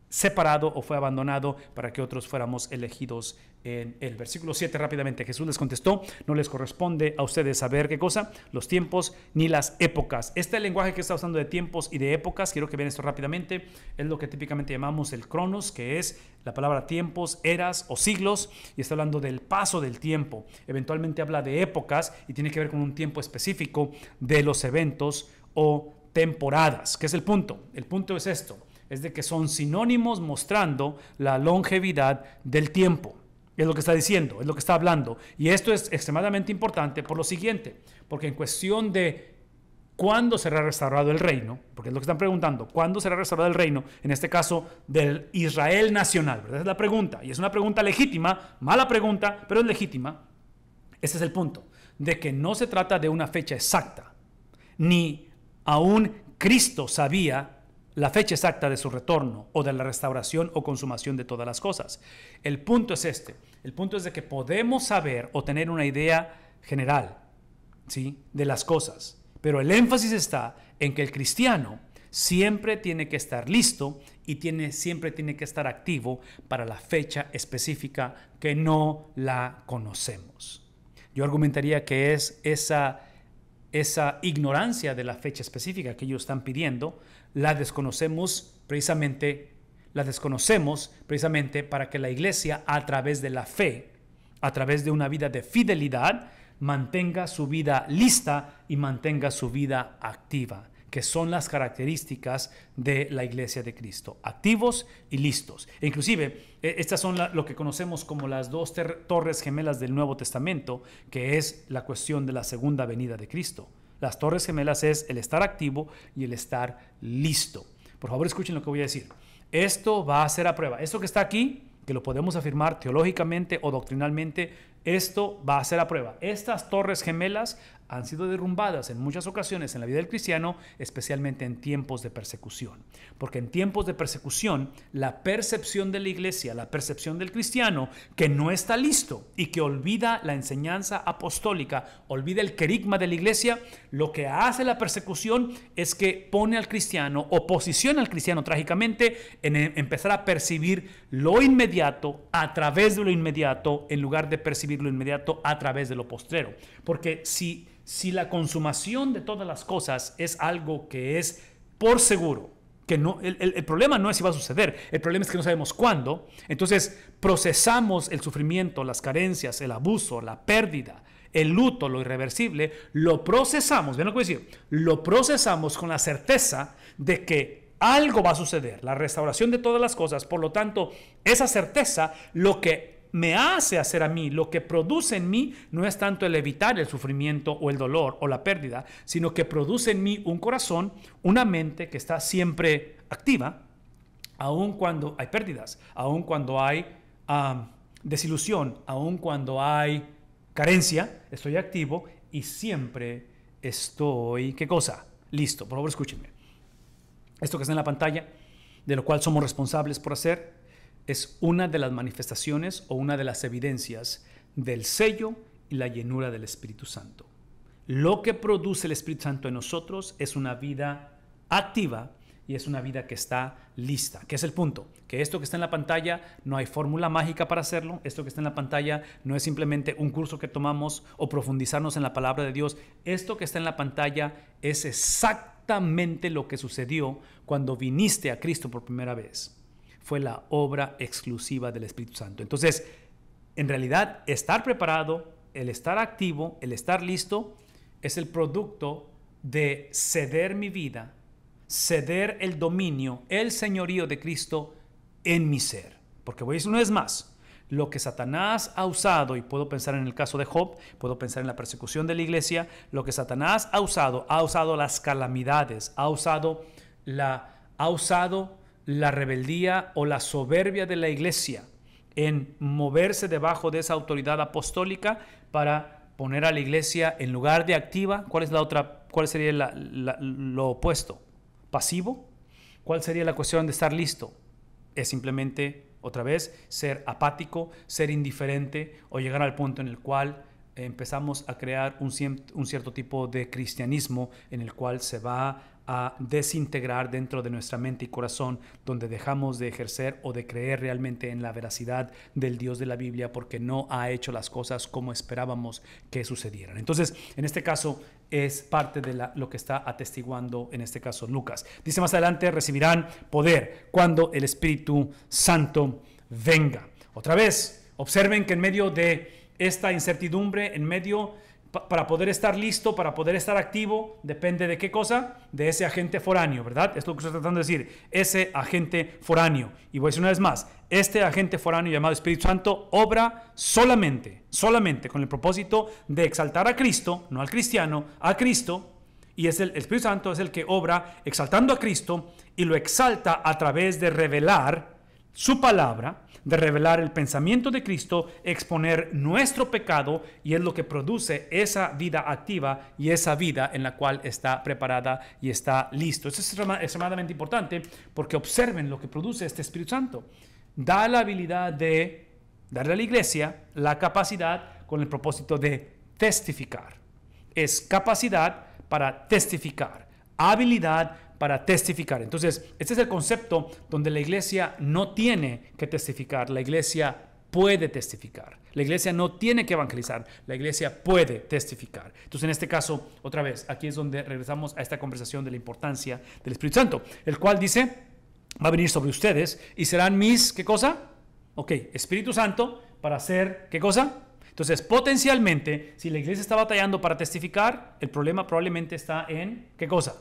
separado o fue abandonado para que otros fuéramos elegidos. En el versículo 7 rápidamente Jesús les contestó, no les corresponde a ustedes saber qué cosa, los tiempos ni las épocas. Este lenguaje que está usando de tiempos y de épocas, quiero que vean esto rápidamente, es lo que típicamente llamamos el cronos, que es la palabra tiempos, eras o siglos, y está hablando del paso del tiempo. Eventualmente habla de épocas y tiene que ver con un tiempo específico de los eventos o temporadas. ¿Qué es el punto? El punto es esto, es de que son sinónimos mostrando la longevidad del tiempo. Es lo que está diciendo, es lo que está hablando. Y esto es extremadamente importante por lo siguiente, porque en cuestión de cuándo será restaurado el reino, porque es lo que están preguntando, cuándo será restaurado el reino, en este caso del Israel nacional, ¿verdad? Es la pregunta, y es una pregunta legítima, mala pregunta, pero es legítima. Ese es el punto, de que no se trata de una fecha exacta, ni Aún Cristo sabía la fecha exacta de su retorno o de la restauración o consumación de todas las cosas. El punto es este. El punto es de que podemos saber o tener una idea general ¿sí? de las cosas. Pero el énfasis está en que el cristiano siempre tiene que estar listo y tiene, siempre tiene que estar activo para la fecha específica que no la conocemos. Yo argumentaría que es esa esa ignorancia de la fecha específica que ellos están pidiendo, la desconocemos precisamente, la desconocemos precisamente para que la iglesia a través de la fe, a través de una vida de fidelidad, mantenga su vida lista y mantenga su vida activa que son las características de la iglesia de Cristo, activos y listos. E inclusive, eh, estas son lo que conocemos como las dos torres gemelas del Nuevo Testamento, que es la cuestión de la segunda venida de Cristo. Las torres gemelas es el estar activo y el estar listo. Por favor, escuchen lo que voy a decir. Esto va a ser a prueba. Esto que está aquí, que lo podemos afirmar teológicamente o doctrinalmente, esto va a ser a prueba. Estas torres gemelas han sido derrumbadas en muchas ocasiones en la vida del cristiano, especialmente en tiempos de persecución. Porque en tiempos de persecución, la percepción de la iglesia, la percepción del cristiano, que no está listo y que olvida la enseñanza apostólica, olvida el querigma de la iglesia, lo que hace la persecución es que pone al cristiano o posiciona al cristiano trágicamente en e, empezar a percibir lo inmediato a través de lo inmediato en lugar de percibir lo inmediato a través de lo postrero. Porque si si la consumación de todas las cosas es algo que es por seguro, que no, el, problema no es si va a suceder, el problema es que no sabemos cuándo. Entonces procesamos el sufrimiento, las carencias, el abuso, la pérdida, el luto, lo irreversible, lo procesamos, ¿ven lo que voy a decir? Lo procesamos con la certeza de que algo va a suceder, la restauración de todas las cosas. Por lo tanto, esa certeza lo que me hace hacer a mí, lo que produce en mí no es tanto el evitar el sufrimiento o el dolor o la pérdida, sino que produce en mí un corazón, una mente que está siempre activa, aun cuando hay pérdidas, aun cuando hay desilusión, aun cuando hay carencia, estoy activo y siempre estoy, ¿qué cosa? Listo, por favor escúchenme. Esto que está en la pantalla, de lo cual somos responsables por hacer, es una de las manifestaciones o una de las evidencias del sello y la llenura del Espíritu Santo. Lo que produce el Espíritu Santo en nosotros es una vida activa y es una vida que está lista, ¿Qué es el punto, que esto que está en la pantalla no hay fórmula mágica para hacerlo, esto que está en la pantalla no es simplemente un curso que tomamos o profundizarnos en la palabra de Dios, esto que está en la pantalla es exactamente lo que sucedió cuando viniste a Cristo por primera vez fue la obra exclusiva del Espíritu Santo. Entonces, en realidad, estar preparado, el estar activo, el estar listo, es el producto de ceder mi vida, ceder el dominio, el señorío de Cristo en mi ser. Porque voy a decir más, lo que Satanás ha usado, y puedo pensar en el caso de Job, puedo pensar en la persecución de la iglesia, lo que Satanás ha usado, ha usado las calamidades, ha usado la, ha usado la rebeldía o la soberbia de la iglesia en moverse debajo de esa autoridad apostólica para poner a la iglesia en lugar de activa. ¿Cuál es la otra? ¿Cuál sería lo opuesto? ¿Pasivo? ¿Cuál sería la cuestión de estar listo? Es simplemente, otra vez, ser apático, ser indiferente o llegar al punto en el cual empezamos a crear un, un cierto tipo de cristianismo en el cual se va a desintegrar dentro de nuestra mente y corazón, donde dejamos de ejercer o de creer realmente en la veracidad del Dios de la Biblia porque no ha hecho las cosas como esperábamos que sucedieran. Entonces, en este caso es parte de lo que está atestiguando, en este caso Lucas. Dice más adelante, recibirán poder cuando el Espíritu Santo venga. Otra vez, observen que en medio de esta incertidumbre, en medio para poder estar listo, para poder estar activo, depende de qué cosa, de ese agente foráneo, ¿verdad? Es lo que estoy tratando de decir, ese agente foráneo. Y voy a decir una vez más, este agente foráneo llamado Espíritu Santo obra solamente, solamente con el propósito de exaltar a Cristo, no al cristiano, a Cristo, y es el, el, Espíritu Santo es el que obra exaltando a Cristo y lo exalta a través de revelar su palabra de revelar el pensamiento de Cristo, exponer nuestro pecado y es lo que produce esa vida activa y esa vida en la cual está preparada y está listo. Eso es extremadamente importante porque observen lo que produce este Espíritu Santo. Da la habilidad de darle a la iglesia la capacidad con el propósito de testificar. Es capacidad para testificar, habilidad para testificar. Entonces, este es el concepto donde la iglesia no tiene que testificar, la iglesia puede testificar. La iglesia no tiene que evangelizar, la iglesia puede testificar. Entonces, en este caso, otra vez, aquí es donde regresamos a esta conversación de la importancia del Espíritu Santo, el cual dice, va a venir sobre ustedes y serán mis, ¿qué cosa? Ok, Espíritu Santo para hacer, ¿qué cosa? Entonces, potencialmente, si la iglesia está batallando para testificar, el problema probablemente está en, ¿qué cosa?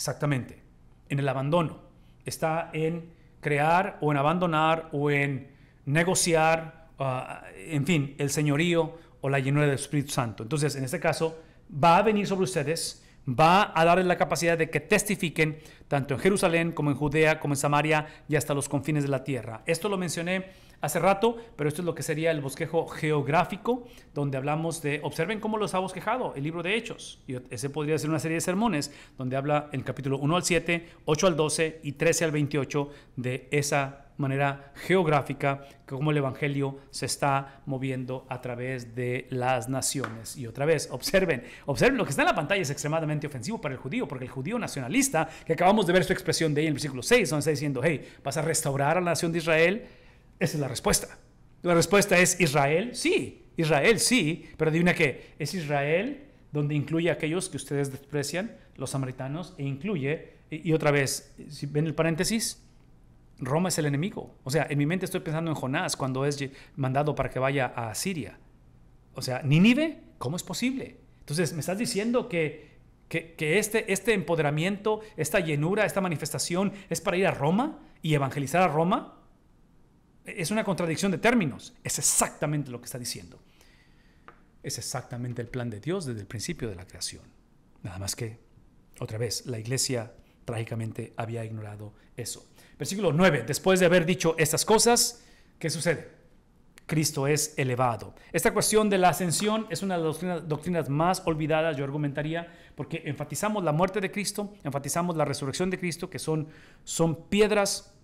Exactamente. En el abandono. Está en crear o en abandonar o en negociar, ah, en fin, el señorío o la llenura del Espíritu Santo. Entonces, en este caso, va a venir sobre ustedes, va a darles la capacidad de que testifiquen tanto en Jerusalén como en Judea, como en Samaria y hasta los confines de la tierra. Esto lo mencioné hace rato, pero esto es lo que sería el bosquejo geográfico, donde hablamos de, observen cómo los ha bosquejado el libro de Hechos, y ese podría ser una serie de sermones, donde habla el capítulo 1 al 7, 8 al 12 y 13 al 28 de esa manera geográfica cómo el Evangelio se está moviendo a través de las naciones. Y otra vez, observen, observen, lo que está en la pantalla es extremadamente ofensivo para el judío, porque el judío nacionalista, que acabamos de ver su expresión de ahí en el versículo 6, donde está diciendo, hey, vas a restaurar a la nación de Israel, esa es la respuesta. La respuesta es Israel, sí, Israel sí, pero adivina qué. es Israel donde incluye a aquellos que ustedes desprecian, los samaritanos, e incluye, y, otra vez, si ven el paréntesis, Roma es el enemigo. O sea, en mi mente estoy pensando en Jonás cuando es mandado para que vaya a Siria. O sea, Nínive, ¿cómo es posible? Entonces, me estás diciendo que, este, este empoderamiento, esta llenura, esta manifestación es para ir a Roma y evangelizar a Roma es una contradicción de términos. Es exactamente lo que está diciendo. Es exactamente el plan de Dios desde el principio de la creación. Nada más que, otra vez, la iglesia trágicamente había ignorado eso. Versículo 9. Después de haber dicho estas cosas, ¿qué sucede? Cristo es elevado. Esta cuestión de la ascensión es una de las doctrinas, más olvidadas, yo argumentaría, porque enfatizamos la muerte de Cristo, enfatizamos la resurrección de Cristo, que son, son piedras,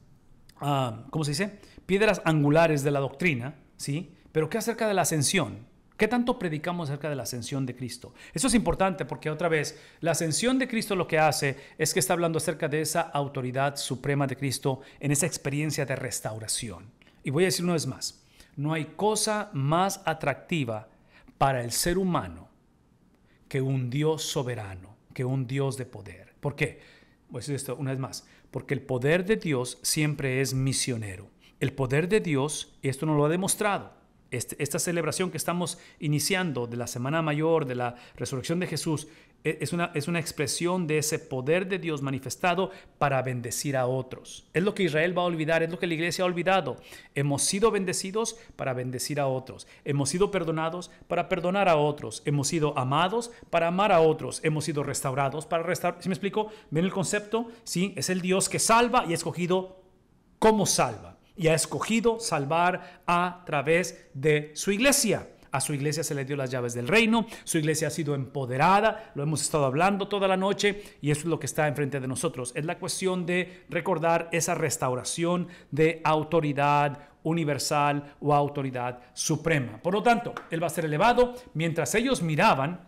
ah, ¿cómo se dice? piedras angulares de la doctrina, ¿sí? Pero ¿qué acerca de la ascensión? ¿Qué tanto predicamos acerca de la ascensión de Cristo? Eso es importante porque otra vez, la ascensión de Cristo lo que hace es que está hablando acerca de esa autoridad suprema de Cristo en esa experiencia de restauración. Y voy a decir una vez más, no hay cosa más atractiva para el ser humano que un Dios soberano, que un Dios de poder. ¿Por qué? Voy a decir esto una vez más, porque el poder de Dios siempre es misionero el poder de Dios, y esto nos lo ha demostrado, este, esta celebración que estamos iniciando de la Semana Mayor, de la resurrección de Jesús, e, es una, es una expresión de ese poder de Dios manifestado para bendecir a otros. Es lo que Israel va a olvidar, es lo que la iglesia ha olvidado. Hemos sido bendecidos para bendecir a otros. Hemos sido perdonados para perdonar a otros. Hemos sido amados para amar a otros. Hemos sido restaurados para restaurar. ¿Sí me explico? ¿Ven el concepto? Sí, es el Dios que salva y ha escogido cómo salva y ha escogido salvar a través de su iglesia. A su iglesia se le dio las llaves del reino, su iglesia ha sido empoderada, lo hemos estado hablando toda la noche y eso es lo que está enfrente de nosotros. Es la cuestión de recordar esa restauración de autoridad universal o autoridad suprema. Por lo tanto, Él va a ser elevado mientras ellos miraban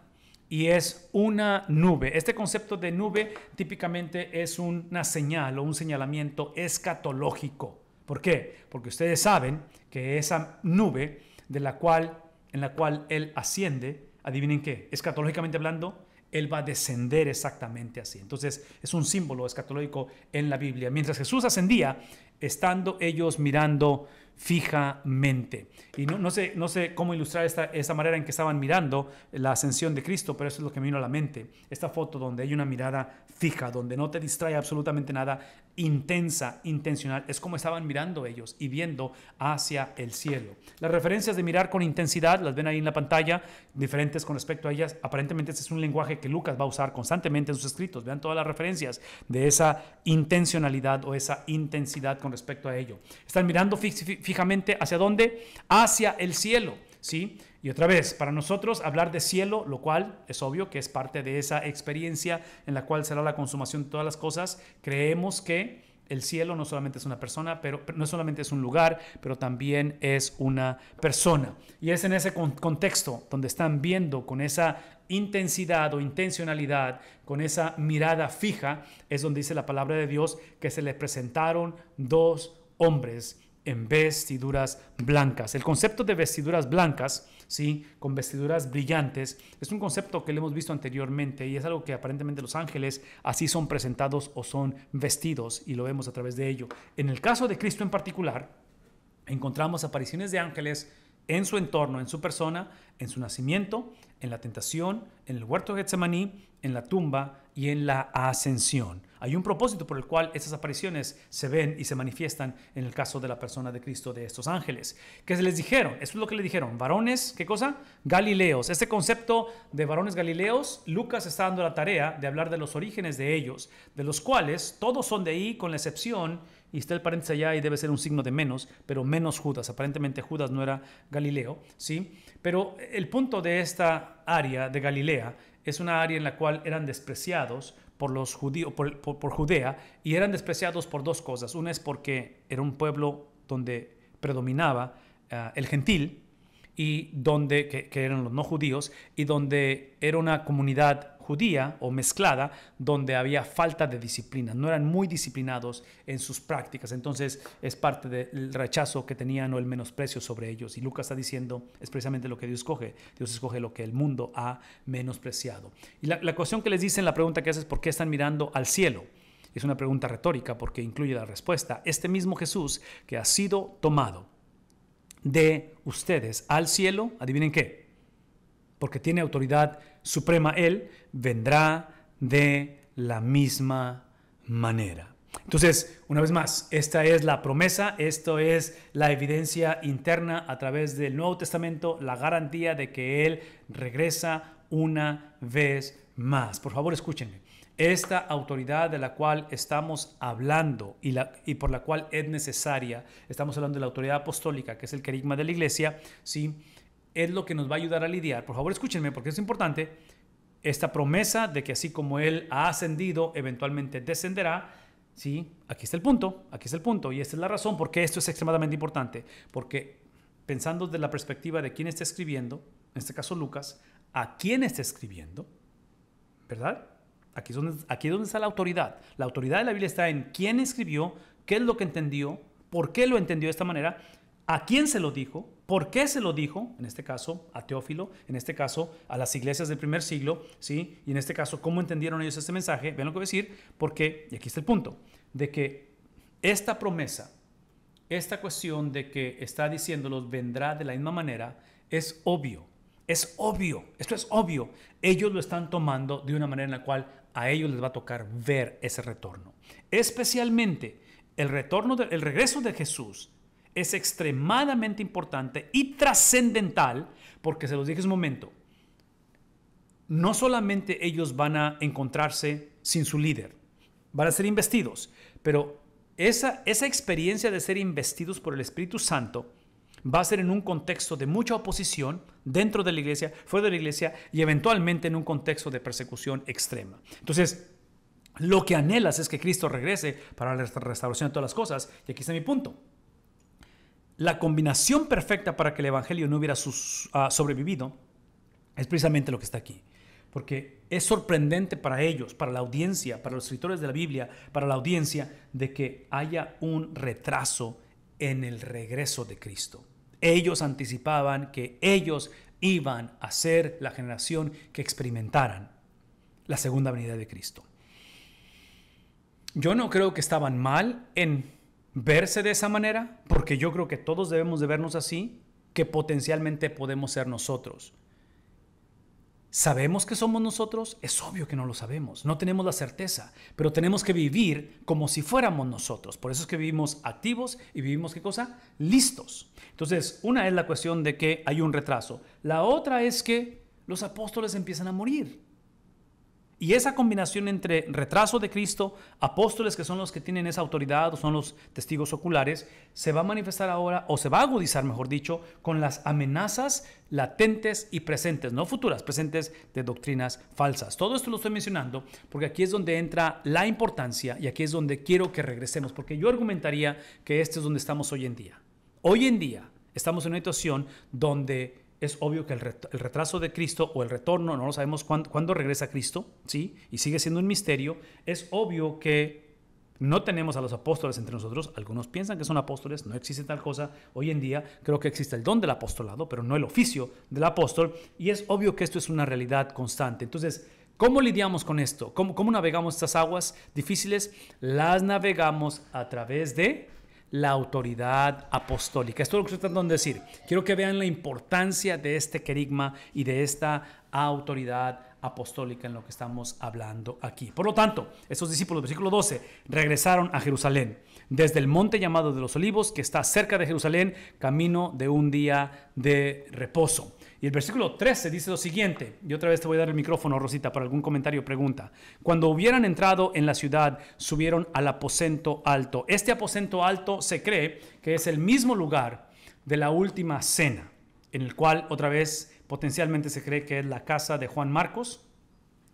y es una nube. Este concepto de nube típicamente es una señal o un señalamiento escatológico. ¿Por qué? Porque ustedes saben que esa nube de la cual, en la cual Él asciende, adivinen qué, escatológicamente hablando, Él va a descender exactamente así. Entonces es un símbolo escatológico en la Biblia. Mientras Jesús ascendía, estando ellos mirando fijamente. Y no, sé, no sé cómo ilustrar esta, manera en que estaban mirando la ascensión de Cristo, pero eso es lo que me vino a la mente. Esta foto donde hay una mirada fija, donde no te distrae absolutamente nada, intensa, intencional. Es como estaban mirando ellos y viendo hacia el cielo. Las referencias de mirar con intensidad, las ven ahí en la pantalla, diferentes con respecto a ellas. Aparentemente este es un lenguaje que Lucas va a usar constantemente en sus escritos. Vean todas las referencias de esa intencionalidad o esa intensidad con respecto a ello. Están mirando fijamente fijamente hacia dónde? Hacia el cielo, ¿sí? Y otra vez, para nosotros hablar de cielo, lo cual es obvio que es parte de esa experiencia en la cual será la consumación de todas las cosas, creemos que el cielo no solamente es una persona, pero no solamente es un lugar, pero también es una persona. Y es en ese contexto donde están viendo con esa intensidad o intencionalidad, con esa mirada fija, es donde dice la palabra de Dios que se le presentaron dos hombres en vestiduras blancas. El concepto de vestiduras blancas, ¿sí? con vestiduras brillantes, es un concepto que le hemos visto anteriormente y es algo que aparentemente los ángeles así son presentados o son vestidos y lo vemos a través de ello. En el caso de Cristo en particular, encontramos apariciones de ángeles en su entorno, en su persona, en su nacimiento, en la tentación, en el huerto de Getsemaní, en la tumba y en la ascensión. Hay un propósito por el cual esas apariciones se ven y se manifiestan en el caso de la persona de Cristo de estos ángeles. ¿Qué les dijeron? Eso es lo que le dijeron. Varones, ¿qué cosa? Galileos. Este concepto de varones galileos, Lucas está dando la tarea de hablar de los orígenes de ellos, de los cuales todos son de ahí con la excepción y está el paréntesis allá y debe ser un signo de menos, pero menos Judas. Aparentemente Judas no era Galileo, ¿sí? Pero el punto de esta área de Galilea es una área en la cual eran despreciados por, los judíos, por, Judea y eran despreciados por dos cosas. Una es porque era un pueblo donde predominaba ah, el gentil y donde que, que, eran los no judíos y donde era una comunidad judía o mezclada, donde había falta de disciplina, no eran muy disciplinados en sus prácticas, entonces es parte del rechazo que tenían o el menosprecio sobre ellos. Y Lucas está diciendo, es precisamente lo que Dios escoge, Dios escoge lo que el mundo ha menospreciado. Y la, cuestión que les dicen, la pregunta que es ¿por qué están mirando al cielo? Es una pregunta retórica porque incluye la respuesta. Este mismo Jesús que ha sido tomado de ustedes al cielo, adivinen qué, porque tiene autoridad suprema Él, vendrá de la misma manera. Entonces, una vez más, esta es la promesa, esto es la evidencia interna a través del Nuevo Testamento, la garantía de que Él regresa una vez más. Por favor, escúchenme. Esta autoridad de la cual estamos hablando y, por la cual es necesaria, estamos hablando de la autoridad apostólica, que es el querigma de la iglesia, ¿sí? es lo que nos va a ayudar a lidiar. Por favor, escúchenme porque es importante. Esta promesa de que así como Él ha ascendido, eventualmente descenderá. Sí, aquí está el punto, aquí está el punto. Y esta es la razón por qué esto es extremadamente importante. Porque pensando desde la perspectiva de quién está escribiendo, en este caso Lucas, a quién está escribiendo, ¿verdad? Aquí es, donde, aquí es donde está la autoridad. La autoridad de la Biblia está en quién escribió, qué es lo que entendió, por qué lo entendió de esta manera a quién se lo dijo, por qué se lo dijo, en este caso a Teófilo, en este caso a las iglesias del primer siglo, ¿sí? y en este caso cómo entendieron ellos este mensaje, ¿Ven lo que voy a decir, porque, y aquí está el punto, de que esta promesa, esta cuestión de que está diciéndolos vendrá de la misma manera, es obvio, es obvio, esto es obvio, ellos lo están tomando de una manera en la cual a ellos les va a tocar ver ese retorno, especialmente el retorno, del regreso de Jesús es extremadamente importante y trascendental, porque se los dije hace un momento, no solamente ellos van a encontrarse sin su líder, van a ser investidos, pero esa, esa experiencia de ser investidos por el Espíritu Santo va a ser en un contexto de mucha oposición dentro de la iglesia, fuera de la iglesia y eventualmente en un contexto de persecución extrema. Entonces, lo que anhelas es que Cristo regrese para la restauración de todas las cosas. Y aquí está mi punto la combinación perfecta para que el Evangelio no hubiera ah, sobrevivido es precisamente lo que está aquí. Porque es sorprendente para ellos, para la audiencia, para los escritores de la Biblia, para la audiencia, de que haya un retraso en el regreso de Cristo. Ellos anticipaban que ellos iban a ser la generación que experimentaran la segunda venida de Cristo. Yo no creo que estaban mal en verse de esa manera, porque yo creo que todos debemos de vernos así, que potencialmente podemos ser nosotros. ¿Sabemos que somos nosotros? Es obvio que no lo sabemos, no tenemos la certeza, pero tenemos que vivir como si fuéramos nosotros. Por eso es que vivimos activos y vivimos qué cosa? Listos. Entonces, una es la cuestión de que hay un retraso, la otra es que los apóstoles empiezan a morir. Y esa combinación entre retraso de Cristo, apóstoles que son los que tienen esa autoridad o son los testigos oculares, se va a manifestar ahora o se va a agudizar, mejor dicho, con las amenazas latentes y presentes, no futuras, presentes de doctrinas falsas. Todo esto lo estoy mencionando porque aquí es donde entra la importancia y aquí es donde quiero que regresemos, porque yo argumentaría que este es donde estamos hoy en día. Hoy en día estamos en una situación donde es obvio que el, retraso de Cristo o el retorno, no lo sabemos cuándo, regresa Cristo, ¿sí? Y sigue siendo un misterio, es obvio que no tenemos a los apóstoles entre nosotros, algunos piensan que son apóstoles, no existe tal cosa, hoy en día creo que existe el don del apostolado, pero no el oficio del apóstol, y es obvio que esto es una realidad constante. Entonces, ¿cómo lidiamos con esto? cómo navegamos estas aguas difíciles? Las navegamos a través de la autoridad apostólica. Esto es lo que estoy tratando de decir. Quiero que vean la importancia de este querigma y de esta autoridad apostólica en lo que estamos hablando aquí. Por lo tanto, estos discípulos, versículo 12, regresaron a Jerusalén, desde el monte llamado de los olivos, que está cerca de Jerusalén, camino de un día de reposo. Y el versículo 13 dice lo siguiente, y otra vez te voy a dar el micrófono, Rosita, para algún comentario o pregunta. Cuando hubieran entrado en la ciudad, subieron al aposento alto. Este aposento alto se cree que es el mismo lugar de la última cena, en el cual otra vez potencialmente se cree que es la casa de Juan Marcos,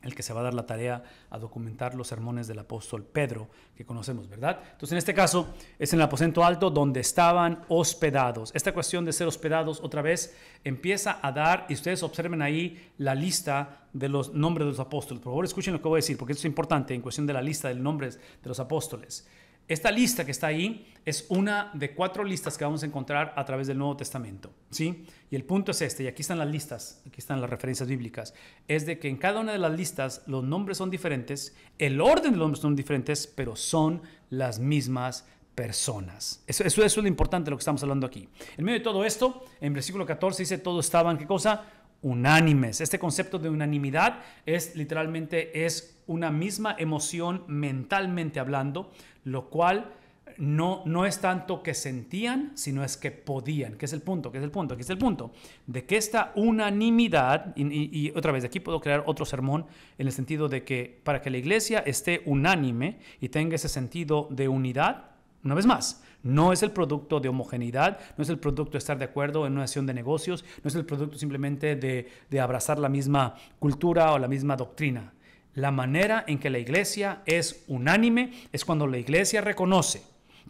el que se va a dar la tarea a documentar los sermones del apóstol Pedro que conocemos, ¿verdad? Entonces, en este caso es en el aposento alto donde estaban hospedados. Esta cuestión de ser hospedados otra vez empieza a dar, y ustedes observen ahí la lista de los nombres de los apóstoles. Por favor, escuchen lo que voy a decir, porque esto es importante en cuestión de la lista de nombres de los apóstoles. Esta lista que está ahí es una de cuatro listas que vamos a encontrar a través del Nuevo Testamento, ¿sí? Y el punto es este, y aquí están las listas, aquí están las referencias bíblicas, es de que en cada una de las listas los nombres son diferentes, el orden de los nombres son diferentes, pero son las mismas personas. Eso, es lo importante de lo que estamos hablando aquí. En medio de todo esto, en versículo 14 dice, todos estaban, ¿qué cosa? Unánimes. Este concepto de unanimidad es literalmente, es una misma emoción mentalmente hablando, lo cual no, es tanto que sentían, sino es que podían, que es el punto, que es el punto, que es el punto, de que esta unanimidad, y, otra vez, aquí puedo crear otro sermón en el sentido de que para que la iglesia esté unánime y tenga ese sentido de unidad, una vez más, no es el producto de homogeneidad, no es el producto de estar de acuerdo en una acción de negocios, no es el producto simplemente de abrazar la misma cultura o la misma doctrina. La manera en que la iglesia es unánime es cuando la iglesia reconoce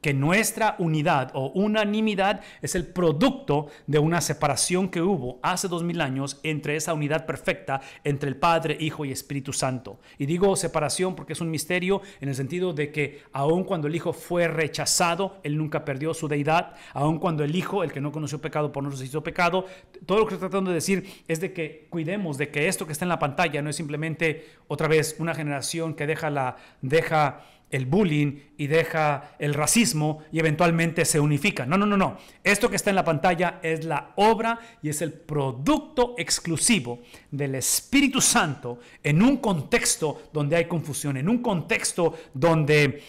que nuestra unidad o unanimidad es el producto de una separación que hubo hace dos mil años entre esa unidad perfecta entre el Padre, Hijo y Espíritu Santo. Y digo separación porque es un misterio en el sentido de que aun cuando el Hijo fue rechazado, Él nunca perdió su deidad, aun cuando el Hijo, el que no conoció pecado por nosotros hizo pecado, todo lo que estoy tratando de decir es de que cuidemos de que esto que está en la pantalla no es simplemente otra vez una generación que deja, la, deja el bullying y deja el racismo y eventualmente se unifica. No, no, no, no. Esto que está en la pantalla es la obra y es el producto exclusivo del Espíritu Santo en un contexto donde hay confusión, en un contexto donde,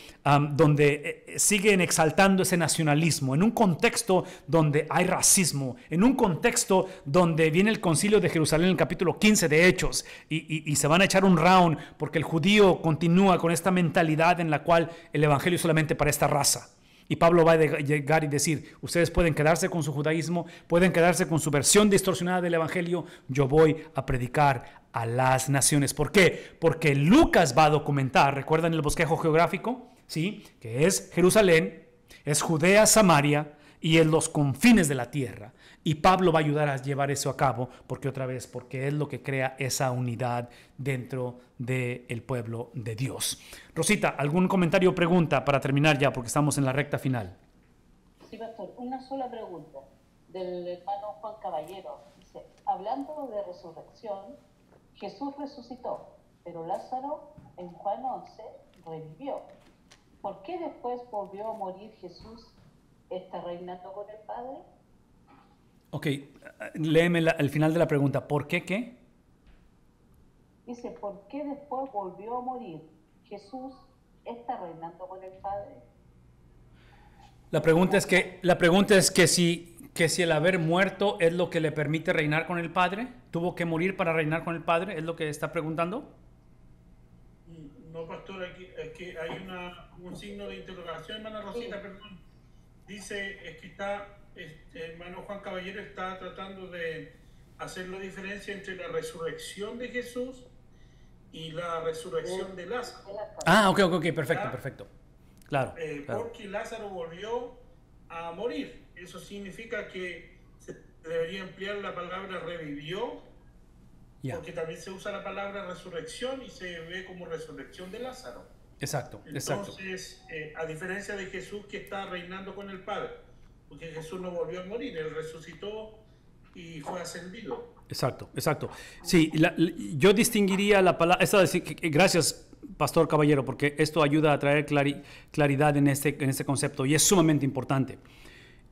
donde eh, eh, siguen exaltando ese nacionalismo, en un contexto donde hay racismo, en un contexto donde viene el concilio de Jerusalén en el capítulo 15 de Hechos y, y se van a echar un round porque el judío continúa con esta mentalidad en la cual el evangelio Evangelio solamente para esta raza. Y Pablo va a llegar y decir, ustedes pueden quedarse con su judaísmo, pueden quedarse con su versión distorsionada del Evangelio, yo voy a predicar a las naciones. ¿Por qué? Porque Lucas va a documentar, recuerdan el bosquejo geográfico, ¿sí? Que es Jerusalén, es Judea, Samaria, y en los confines de la tierra. Y Pablo va a ayudar a llevar eso a cabo, porque otra vez, porque es lo que crea esa unidad dentro del pueblo de Dios. Rosita, ¿algún comentario o pregunta para terminar ya, porque estamos en la recta final? Sí, pastor, una sola pregunta del hermano Juan Caballero. Dice, hablando de resurrección, Jesús resucitó, pero Lázaro en Juan 11 revivió. ¿Por qué después volvió a morir Jesús está reinando con el Padre. Ok, léeme el final de la pregunta. ¿Por qué qué? Dice, ¿por qué después volvió a morir? Jesús está reinando con el Padre. La pregunta es que, la pregunta es que si, que si el haber muerto es lo que le permite reinar con el Padre, tuvo que morir para reinar con el Padre, es lo que está preguntando. No, pastor, es que hay una, un signo de interrogación, hermana Rosita, perdón dice es que está, este, hermano Juan Caballero está tratando de hacer la diferencia entre la resurrección de Jesús y la resurrección de Lázaro. Ah, ok, ok, okay perfecto, perfecto. Eh, claro, Porque Lázaro volvió a morir. Eso significa que debería emplear la palabra revivió, porque también se usa la palabra resurrección y se ve como resurrección de Lázaro. Exacto, Entonces, Eh, a diferencia de Jesús que está reinando con el Padre, porque Jesús no volvió a morir, él resucitó y fue ascendido. Exacto, exacto. Sí, yo distinguiría la palabra, esta, gracias Pastor Caballero, porque esto ayuda a traer claridad en este, en este concepto y es sumamente importante.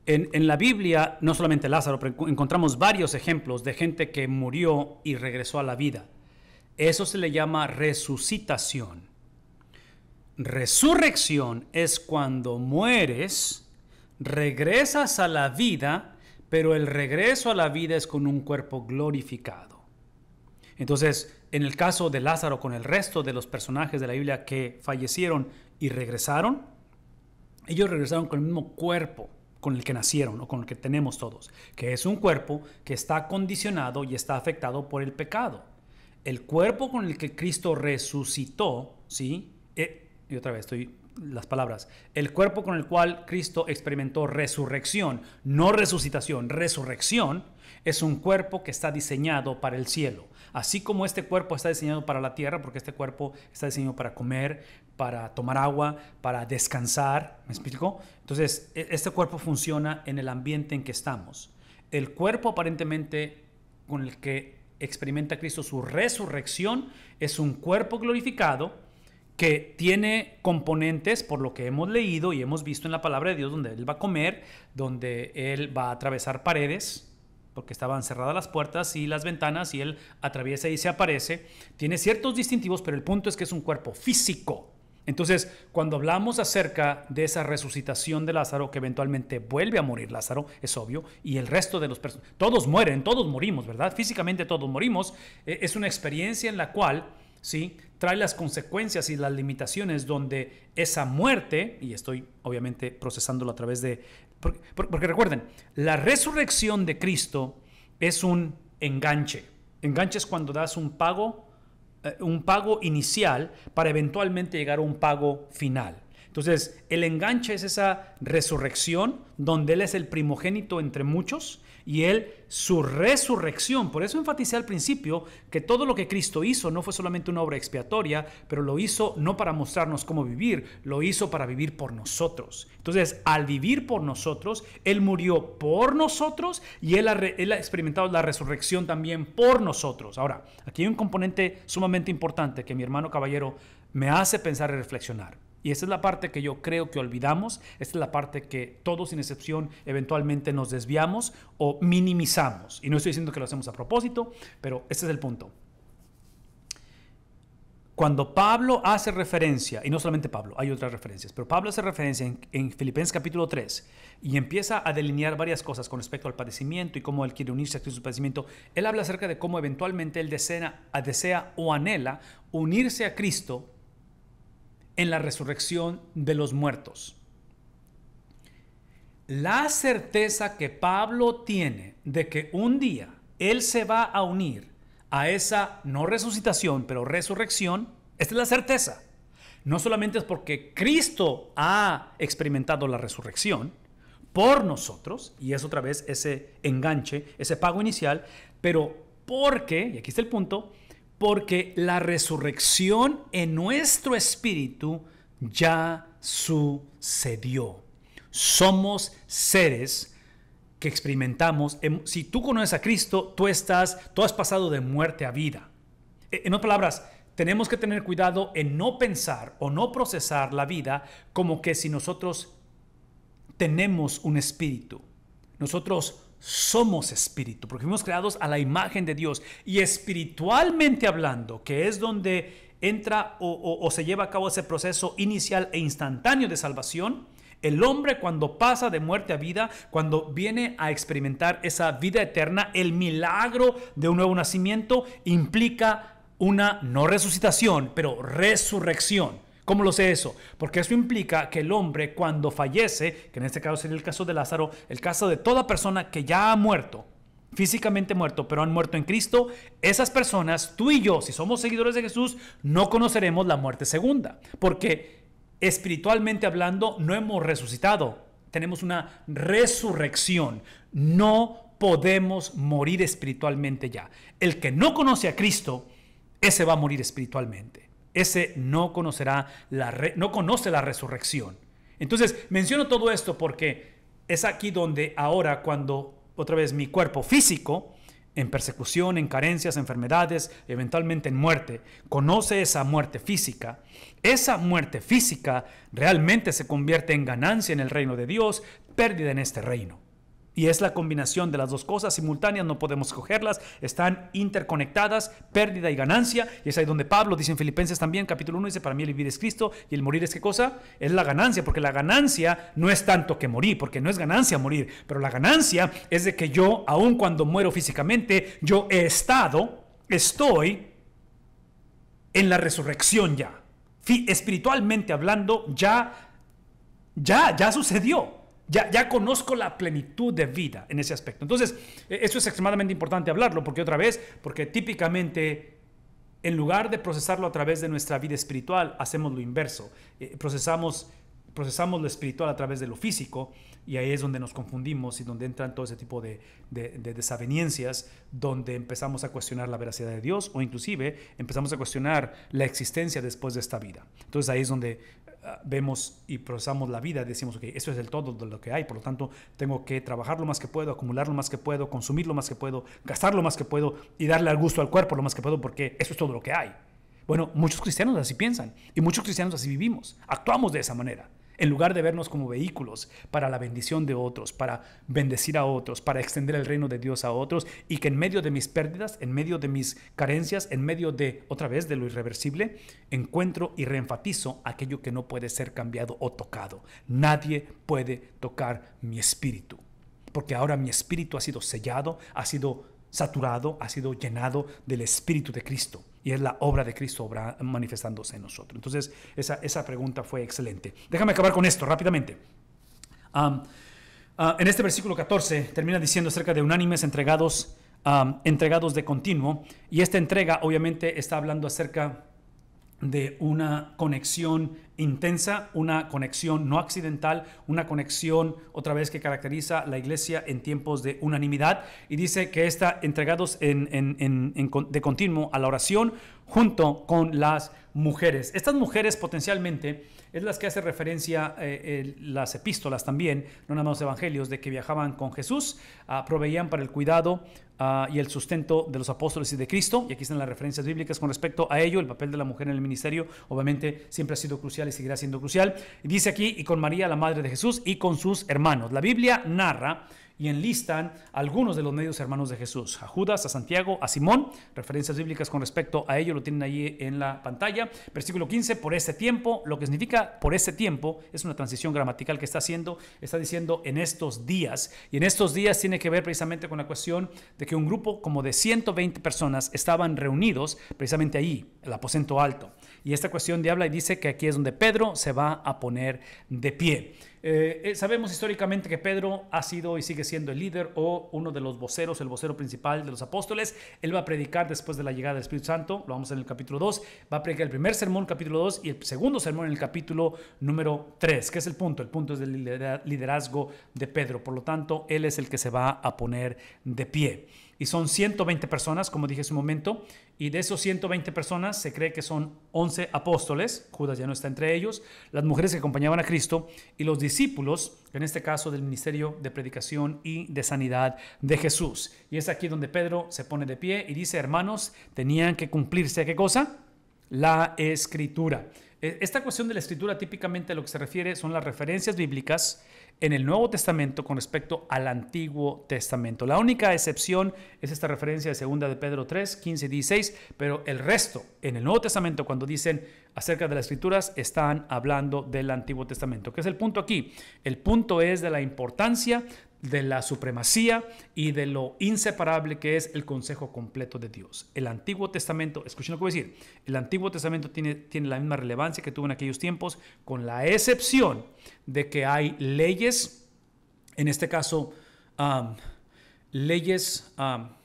En, en, la Biblia, no solamente Lázaro, pero encontramos varios ejemplos de gente que murió y regresó a la vida. Eso se le llama resucitación. Resurrección es cuando mueres, regresas a la vida, pero el regreso a la vida es con un cuerpo glorificado. Entonces, en el caso de Lázaro con el resto de los personajes de la Biblia que fallecieron y regresaron, ellos regresaron con el mismo cuerpo con el que nacieron o con el que tenemos todos, que es un cuerpo que está condicionado y está afectado por el pecado. El cuerpo con el que Cristo resucitó, ¿sí? Eh, y otra vez estoy las palabras, el cuerpo con el cual Cristo experimentó resurrección, no resucitación, resurrección, es un cuerpo que está diseñado para el cielo. Así como este cuerpo está diseñado para la tierra, porque este cuerpo está diseñado para comer, para tomar agua, para descansar, ¿me explico? Entonces, e, este cuerpo funciona en el ambiente en que estamos. El cuerpo aparentemente con el que experimenta Cristo su resurrección es un cuerpo glorificado, que tiene componentes, por lo que hemos leído y hemos visto en la palabra de Dios, donde Él va a comer, donde Él va a atravesar paredes, porque estaban cerradas las puertas y las ventanas, y Él atraviesa y se aparece. Tiene ciertos distintivos, pero el punto es que es un cuerpo físico. Entonces, cuando hablamos acerca de esa resucitación de Lázaro, que eventualmente vuelve a morir Lázaro, es obvio, y el resto de los personas, todos mueren, todos morimos, ¿verdad? Físicamente todos morimos, e, es una experiencia en la cual Trae las consecuencias y las limitaciones donde esa muerte, y estoy obviamente procesándolo a través de... Porque, recuerden, la resurrección de Cristo es un enganche. Enganche es cuando das un pago, eh, un pago inicial para eventualmente llegar a un pago final. Entonces, el enganche es esa resurrección donde Él es el primogénito entre muchos y Él su resurrección. Por eso enfaticé al principio que todo lo que Cristo hizo no fue solamente una obra expiatoria, pero lo hizo no para mostrarnos cómo vivir, lo hizo para vivir por nosotros. Entonces, al vivir por nosotros, Él murió por nosotros y Él ha, él ha experimentado la resurrección también por nosotros. Ahora, aquí hay un componente sumamente importante que mi hermano caballero me hace pensar y reflexionar. Y esa es la parte que yo creo que olvidamos, esta es la parte que todos sin excepción eventualmente nos desviamos o minimizamos. Y no estoy diciendo que lo hacemos a propósito, pero ese es el punto. Cuando Pablo hace referencia, y no solamente Pablo, hay otras referencias, pero Pablo hace referencia en, Filipenses capítulo 3 y empieza a delinear varias cosas con respecto al padecimiento y cómo él quiere unirse a Cristo su padecimiento, él habla acerca de cómo eventualmente él desea o anhela unirse a Cristo en la resurrección de los muertos. La certeza que Pablo tiene de que un día él se va a unir a esa no resucitación, pero resurrección, esta es la certeza. No solamente es porque Cristo ha experimentado la resurrección por nosotros, y es otra vez ese enganche, ese pago inicial, pero porque, y aquí está el punto, porque la resurrección en nuestro espíritu ya sucedió. Somos seres que experimentamos. Em, si tú conoces a Cristo, tú estás, tú has pasado de muerte a vida. E, en otras palabras, tenemos que tener cuidado en no pensar o no procesar la vida como que si nosotros tenemos un espíritu. Nosotros somos espíritu, porque fuimos creados a la imagen de Dios. Y espiritualmente hablando, que es donde entra o, o, se lleva a cabo ese proceso inicial e instantáneo de salvación, el hombre cuando pasa de muerte a vida, cuando viene a experimentar esa vida eterna, el milagro de un nuevo nacimiento implica una no resucitación, pero resurrección. ¿Cómo lo sé eso? Porque eso implica que el hombre cuando fallece, que en este caso sería el caso de Lázaro, el caso de toda persona que ya ha muerto, físicamente muerto, pero han muerto en Cristo, esas personas, tú y yo, si somos seguidores de Jesús, no conoceremos la muerte segunda, porque espiritualmente hablando no hemos resucitado, tenemos una resurrección, no podemos morir espiritualmente ya. El que no conoce a Cristo, ese va a morir espiritualmente ese no conocerá la no conoce la resurrección. Entonces, menciono todo esto porque es aquí donde ahora cuando otra vez mi cuerpo físico en persecución, en carencias, enfermedades, eventualmente en muerte, conoce esa muerte física. Esa muerte física realmente se convierte en ganancia en el reino de Dios, pérdida en este reino. Y es la combinación de las dos cosas simultáneas, no podemos cogerlas, están interconectadas, pérdida y ganancia. Y es ahí donde Pablo dice en Filipenses también, capítulo 1, dice, para mí el vivir es Cristo y el morir es qué cosa? Es la ganancia, porque la ganancia no es tanto que morir, porque no es ganancia morir, pero la ganancia es de que yo, aun cuando muero físicamente, yo he estado, estoy en la resurrección ya. Espiritualmente hablando, ya, ya, ya sucedió. Ya, conozco la plenitud de vida en ese aspecto. Entonces, e, eso es extremadamente importante hablarlo, porque otra vez, porque típicamente, en lugar de procesarlo a través de nuestra vida espiritual, hacemos lo inverso. Eh, procesamos, procesamos lo espiritual a través de lo físico y ahí es donde nos confundimos y donde entran todo ese tipo de, desavenencias donde empezamos a cuestionar la veracidad de Dios o inclusive empezamos a cuestionar la existencia después de esta vida. Entonces ahí es donde ah, vemos y procesamos la vida, decimos, ok, eso es el todo de lo que hay, por lo tanto tengo que trabajar lo más que puedo, acumular lo más que puedo, consumir lo más que puedo, gastar lo más que puedo y darle al gusto al cuerpo lo más que puedo porque eso es todo lo que hay. Bueno, muchos cristianos así piensan y muchos cristianos así vivimos, actuamos de esa manera en lugar de vernos como vehículos para la bendición de otros, para bendecir a otros, para extender el reino de Dios a otros y que en medio de mis pérdidas, en medio de mis carencias, en medio de, otra vez, de lo irreversible, encuentro y reenfatizo aquello que no puede ser cambiado o tocado. Nadie puede tocar mi espíritu, porque ahora mi espíritu ha sido sellado, ha sido saturado, ha sido llenado del espíritu de Cristo y es la obra de Cristo manifestándose en nosotros. Entonces, esa, esa pregunta fue excelente. Déjame acabar con esto rápidamente. Ah, en este versículo 14 termina diciendo acerca de unánimes entregados, entregados de continuo, y esta entrega obviamente está hablando acerca de una conexión intensa, una conexión no accidental, una conexión otra vez que caracteriza la iglesia en tiempos de unanimidad y dice que está entregados de continuo a la oración junto con las mujeres. Estas mujeres potencialmente es las que hace referencia eh, las epístolas también, no nada más los evangelios, de que viajaban con Jesús, ah, proveían para el cuidado ah, y el sustento de los apóstoles y de Cristo. Y aquí están las referencias bíblicas con respecto a ello. El papel de la mujer en el ministerio, obviamente, siempre ha sido crucial y seguirá siendo crucial. dice aquí, y con María, la madre de Jesús, y con sus hermanos. La Biblia narra y enlistan a algunos de los medios hermanos de Jesús, a Judas, a Santiago, a Simón, referencias bíblicas con respecto a ello lo tienen ahí en la pantalla. Versículo 15, por ese tiempo, lo que significa por ese tiempo es una transición gramatical que está haciendo, está diciendo en estos días, y en estos días tiene que ver precisamente con la cuestión de que un grupo como de 120 personas estaban reunidos precisamente ahí el aposento alto. Y esta cuestión de habla y dice que aquí es donde Pedro se va a poner de pie. Eh, eh, sabemos históricamente que Pedro ha sido y sigue siendo el líder o uno de los voceros, el vocero principal de los apóstoles. Él va a predicar después de la llegada del Espíritu Santo, lo vamos en el capítulo 2, va a predicar el primer sermón, capítulo 2, y el segundo sermón en el capítulo número 3, que es el punto. El punto es del liderazgo de Pedro, por lo tanto, él es el que se va a poner de pie y son 120 personas, como dije hace un momento, y de esos 120 personas se cree que son 11 apóstoles, Judas ya no está entre ellos, las mujeres que acompañaban a Cristo y los discípulos discípulos, en este caso del ministerio de predicación y de sanidad de Jesús. Y es aquí donde Pedro se pone de pie y dice, hermanos, tenían que cumplirse qué cosa? La escritura. E, esta cuestión de la escritura típicamente lo que se refiere son las referencias bíblicas en el Nuevo Testamento con respecto al Antiguo Testamento. La única excepción es esta referencia de segunda de Pedro 3, 15 y 16, pero el resto en el Nuevo Testamento cuando dicen acerca de las escrituras están hablando del Antiguo Testamento. ¿Qué es el punto aquí? El punto es de la importancia de la supremacía y de lo inseparable que es el consejo completo de Dios. El Antiguo Testamento, escuchen lo que voy a decir, el Antiguo Testamento tiene, tiene la misma relevancia que tuvo en aquellos tiempos, con la excepción de que hay leyes, en este caso, leyes, que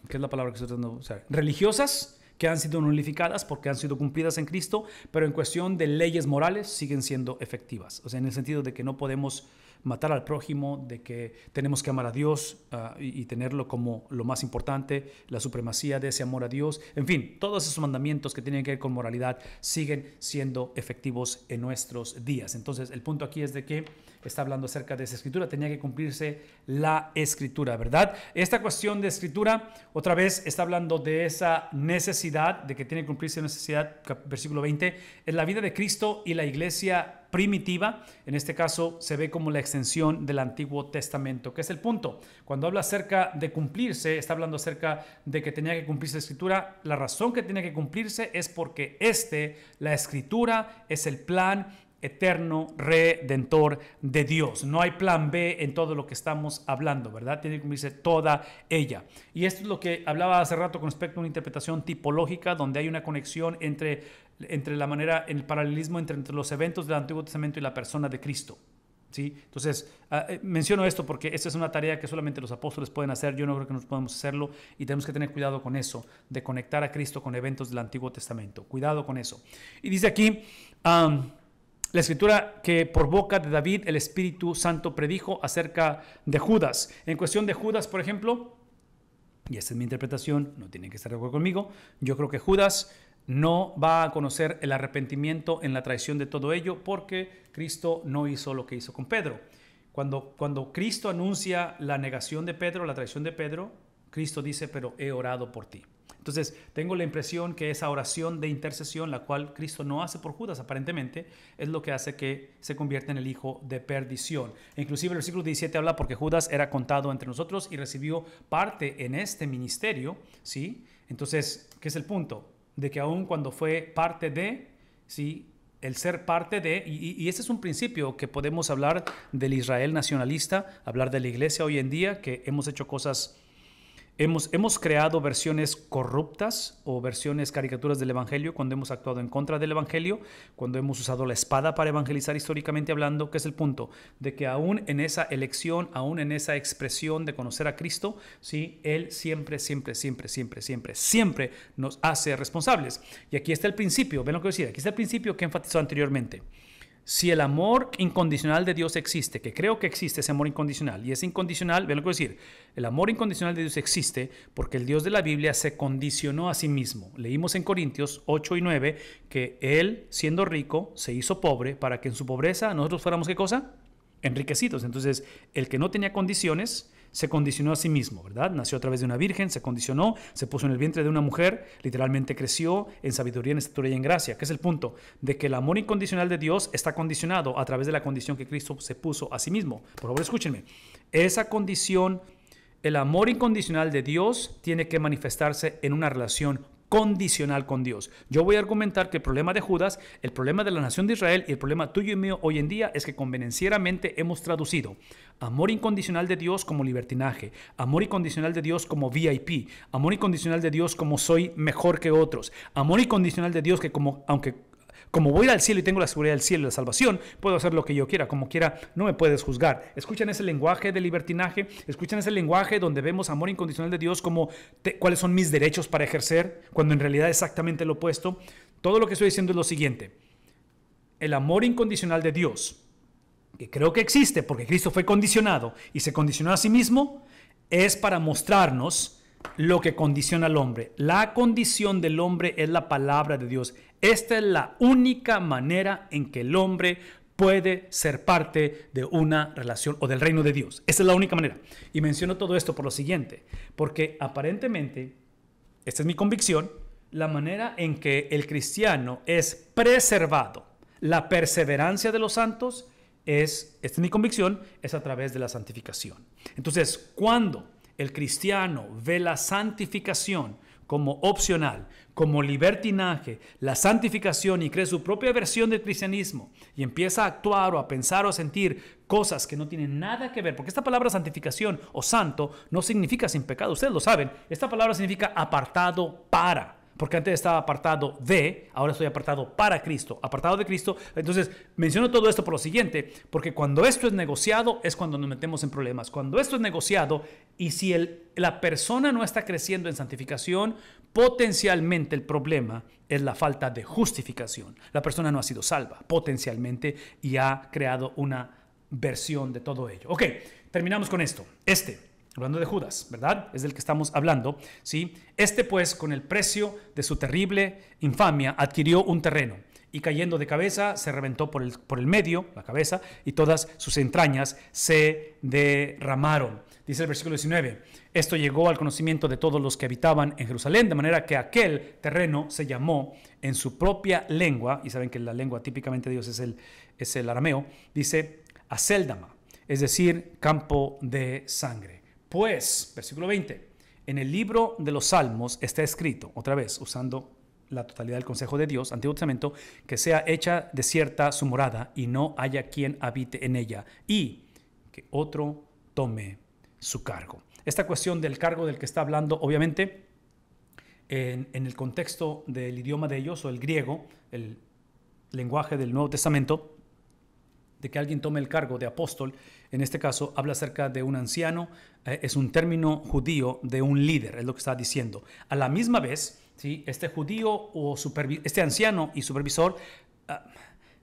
¿qué es la palabra que estoy tratando? O religiosas, que han sido nulificadas porque han sido cumplidas en Cristo, pero en cuestión de leyes morales siguen siendo efectivas. O sea, en el sentido de que no podemos matar al prójimo, de que tenemos que amar a Dios ah, y, y, tenerlo como lo más importante, la supremacía de ese amor a Dios. En fin, todos esos mandamientos que tienen que ver con moralidad siguen siendo efectivos en nuestros días. Entonces, el punto aquí es de que está hablando acerca de esa escritura, tenía que cumplirse la escritura, ¿verdad? Esta cuestión de escritura, otra vez, está hablando de esa necesidad, de que tiene que cumplirse necesidad, versículo 20, en la vida de Cristo y la iglesia primitiva, en este caso se ve como la extensión del Antiguo Testamento, que es el punto. Cuando habla acerca de cumplirse, está hablando acerca de que tenía que cumplirse la escritura. La razón que tiene que cumplirse es porque este, la escritura, es el plan eterno, redentor de Dios. No hay plan B en todo lo que estamos hablando, ¿verdad? Tiene que cumplirse toda ella. Y esto es lo que hablaba hace rato con respecto a una interpretación tipológica, donde hay una conexión entre, entre la manera, el paralelismo entre, los eventos del Antiguo Testamento y la persona de Cristo. ¿Sí? Entonces, ah, eh, menciono esto porque esta es una tarea que solamente los apóstoles pueden hacer, yo no creo que nos podamos hacerlo y tenemos que tener cuidado con eso, de conectar a Cristo con eventos del Antiguo Testamento, cuidado con eso. Y dice aquí, la escritura que por boca de David el Espíritu Santo predijo acerca de Judas. En cuestión de Judas, por ejemplo, y esta es mi interpretación, no tienen que estar de acuerdo conmigo, yo creo que Judas no va a conocer el arrepentimiento en la traición de todo ello porque Cristo no hizo lo que hizo con Pedro. Cuando, cuando Cristo anuncia la negación de Pedro, la traición de Pedro, Cristo dice, pero he orado por ti. Entonces, tengo la impresión que esa oración de intercesión, la cual Cristo no hace por Judas aparentemente, es lo que hace que se convierta en el hijo de perdición. Inclusive el versículo 17 habla porque Judas era contado entre nosotros y recibió parte en este ministerio, ¿sí? Entonces, ¿qué es el punto? De que aún cuando fue parte de, ¿sí? el ser parte de, y, y, ese es un principio que podemos hablar del Israel nacionalista, hablar de la iglesia hoy en día, que hemos hecho cosas Hemos, creado versiones corruptas o versiones caricaturas del Evangelio cuando hemos actuado en contra del Evangelio, cuando hemos usado la espada para evangelizar históricamente hablando, que es el punto de que aún en esa elección, aún en esa expresión de conocer a Cristo, ¿sí? Él siempre, siempre, siempre, siempre, siempre, siempre nos hace responsables. Y aquí está el principio, ven lo que voy a decir, aquí está el principio que enfatizó anteriormente si el amor incondicional de Dios existe, que creo que existe ese amor incondicional, y es incondicional, vean lo que decir, el amor incondicional de Dios existe porque el Dios de la Biblia se condicionó a sí mismo. Leímos en Corintios 8 y 9 que Él, siendo rico, se hizo pobre para que en su pobreza nosotros fuéramos qué cosa? Enriquecidos. Entonces, el que no tenía condiciones, se condicionó a sí mismo, ¿verdad? Nació a través de una virgen, se condicionó, se puso en el vientre de una mujer, literalmente creció en sabiduría, en estatura y en gracia, que es el punto de que el amor incondicional de Dios está condicionado a través de la condición que Cristo se puso a sí mismo. Por favor, escúchenme. Esa condición, el amor incondicional de Dios tiene que manifestarse en una relación condicional con Dios. Yo voy a argumentar que el problema de Judas, el problema de la nación de Israel y el problema tuyo y mío hoy en día es que convenencieramente hemos traducido amor incondicional de Dios como libertinaje, amor incondicional de Dios como VIP, amor incondicional de Dios como soy mejor que otros, amor incondicional de Dios que como aunque como voy al cielo y tengo la seguridad del cielo y la salvación, puedo hacer lo que yo quiera, como quiera, no me puedes juzgar. Escuchan ese lenguaje de libertinaje, escuchan ese lenguaje donde vemos amor incondicional de Dios como cuáles son mis derechos para ejercer, cuando en realidad es exactamente lo opuesto. Todo lo que estoy diciendo es lo siguiente. El amor incondicional de Dios, que creo que existe porque Cristo fue condicionado y se condicionó a sí mismo, es para mostrarnos lo que condiciona al hombre. La condición del hombre es la palabra de Dios. Esta es la única manera en que el hombre puede ser parte de una relación o del reino de Dios. Esa es la única manera. Y menciono todo esto por lo siguiente, porque aparentemente, esta es mi convicción, la manera en que el cristiano es preservado, la perseverancia de los santos, es, esta es mi convicción, es a través de la santificación. Entonces, cuando el cristiano ve la santificación como opcional, como libertinaje, la santificación y cree su propia versión del cristianismo y empieza a actuar o a pensar o a sentir cosas que no tienen nada que ver, porque esta palabra santificación o santo no significa sin pecado, ustedes lo saben, esta palabra significa apartado para porque antes estaba apartado de, ahora estoy apartado para Cristo, apartado de Cristo. Entonces, menciono todo esto por lo siguiente, porque cuando esto es negociado es cuando nos metemos en problemas. Cuando esto es negociado y si la persona no está creciendo en santificación, potencialmente el problema es la falta de justificación. La persona no ha sido salva, potencialmente, y ha creado una versión de todo ello. Ok, terminamos con esto. Este hablando de Judas, ¿verdad? Es del que estamos hablando, ¿sí? Este pues con el precio de su terrible infamia adquirió un terreno y cayendo de cabeza se reventó por el, por el medio, la cabeza, y todas sus entrañas se derramaron. Dice el versículo 19, esto llegó al conocimiento de todos los que habitaban en Jerusalén, de manera que aquel terreno se llamó en su propia lengua, y saben que la lengua típicamente de Dios es el, es el arameo, dice Aceldama, es decir, campo de sangre. Pues, versículo 20, en el libro de los Salmos está escrito, otra vez, usando la totalidad del consejo de Dios, Antiguo Testamento, que sea hecha desierta su morada y no haya quien habite en ella y que otro tome su cargo. Esta cuestión del cargo del que está hablando, obviamente, en, en el contexto del idioma de ellos o el griego, el lenguaje del Nuevo Testamento, de que alguien tome el cargo de apóstol, en este caso habla acerca de un anciano, eh, es un término judío de un líder, es lo que está diciendo. A la misma vez, ¿sí? este judío o este anciano y supervisor... Ah,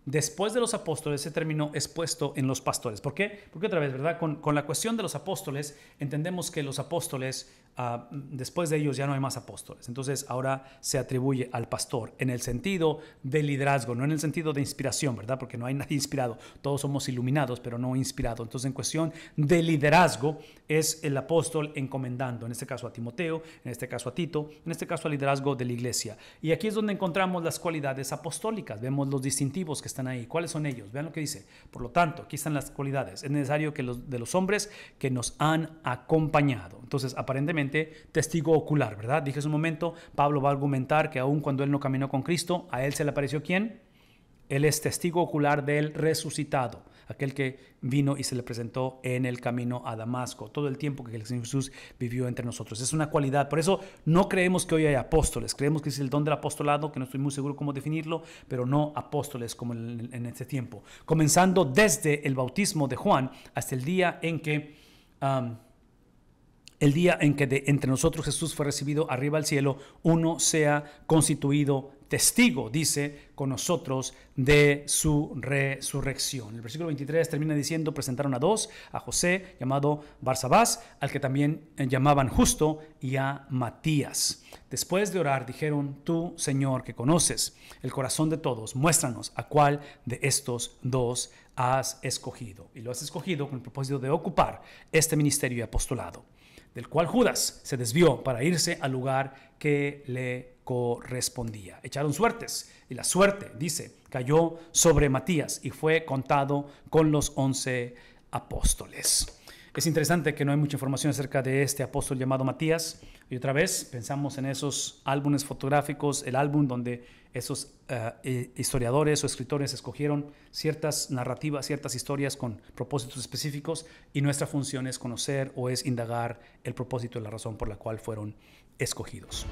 después de los apóstoles, ese término es puesto en los pastores. ¿Por qué? Porque otra vez, ¿verdad? con, la cuestión de los apóstoles, entendemos que los apóstoles después de ellos ya no hay más apóstoles. Entonces ahora se atribuye al pastor en el sentido de liderazgo, no en el sentido de inspiración, ¿verdad? Porque no hay nadie inspirado. Todos somos iluminados, pero no inspirados. Entonces en cuestión de liderazgo es el apóstol encomendando, en este caso a Timoteo, en este caso a Tito, en este caso al liderazgo de la iglesia. Y aquí es donde encontramos las cualidades apostólicas. Vemos los distintivos que están ahí. ¿Cuáles son ellos? Vean lo que dice. Por lo tanto, aquí están las cualidades. Es necesario que los de los hombres que nos han acompañado. Entonces aparentemente testigo ocular, ¿verdad? Dije hace un momento, Pablo va a argumentar que aún cuando él no caminó con Cristo, a él se le apareció quién? Él es testigo ocular del resucitado, aquel que vino y se le presentó en el camino a Damasco, todo el tiempo que el Señor Jesús vivió entre nosotros. Es una cualidad, por eso no creemos que hoy hay apóstoles, creemos que es el don del apostolado, que no estoy muy seguro cómo definirlo, pero no apóstoles como en, este tiempo. Comenzando desde el bautismo de Juan hasta el día en que el día en que entre nosotros Jesús fue recibido arriba al cielo, uno sea constituido testigo, dice, con nosotros de su resurrección. El versículo 23 termina diciendo, presentaron a dos, a José, llamado Barsabás, al que también eh, llamaban justo, y a Matías. Después de orar, dijeron, tú, Señor, que conoces el corazón de todos, muéstranos a cuál de estos dos has escogido. Y lo has escogido con el propósito de ocupar este ministerio y apostolado del cual Judas se desvió para irse al lugar que le correspondía. Echaron suertes y la suerte, dice, cayó sobre Matías y fue contado con los once apóstoles. Es interesante que no hay mucha información acerca de este apóstol llamado Matías. Y otra vez pensamos en esos álbumes fotográficos, el álbum donde esos eh, eh, historiadores o escritores escogieron ciertas narrativas, ciertas historias con propósitos específicos y nuestra función es conocer o es indagar el propósito y la razón por la cual fueron escogidos.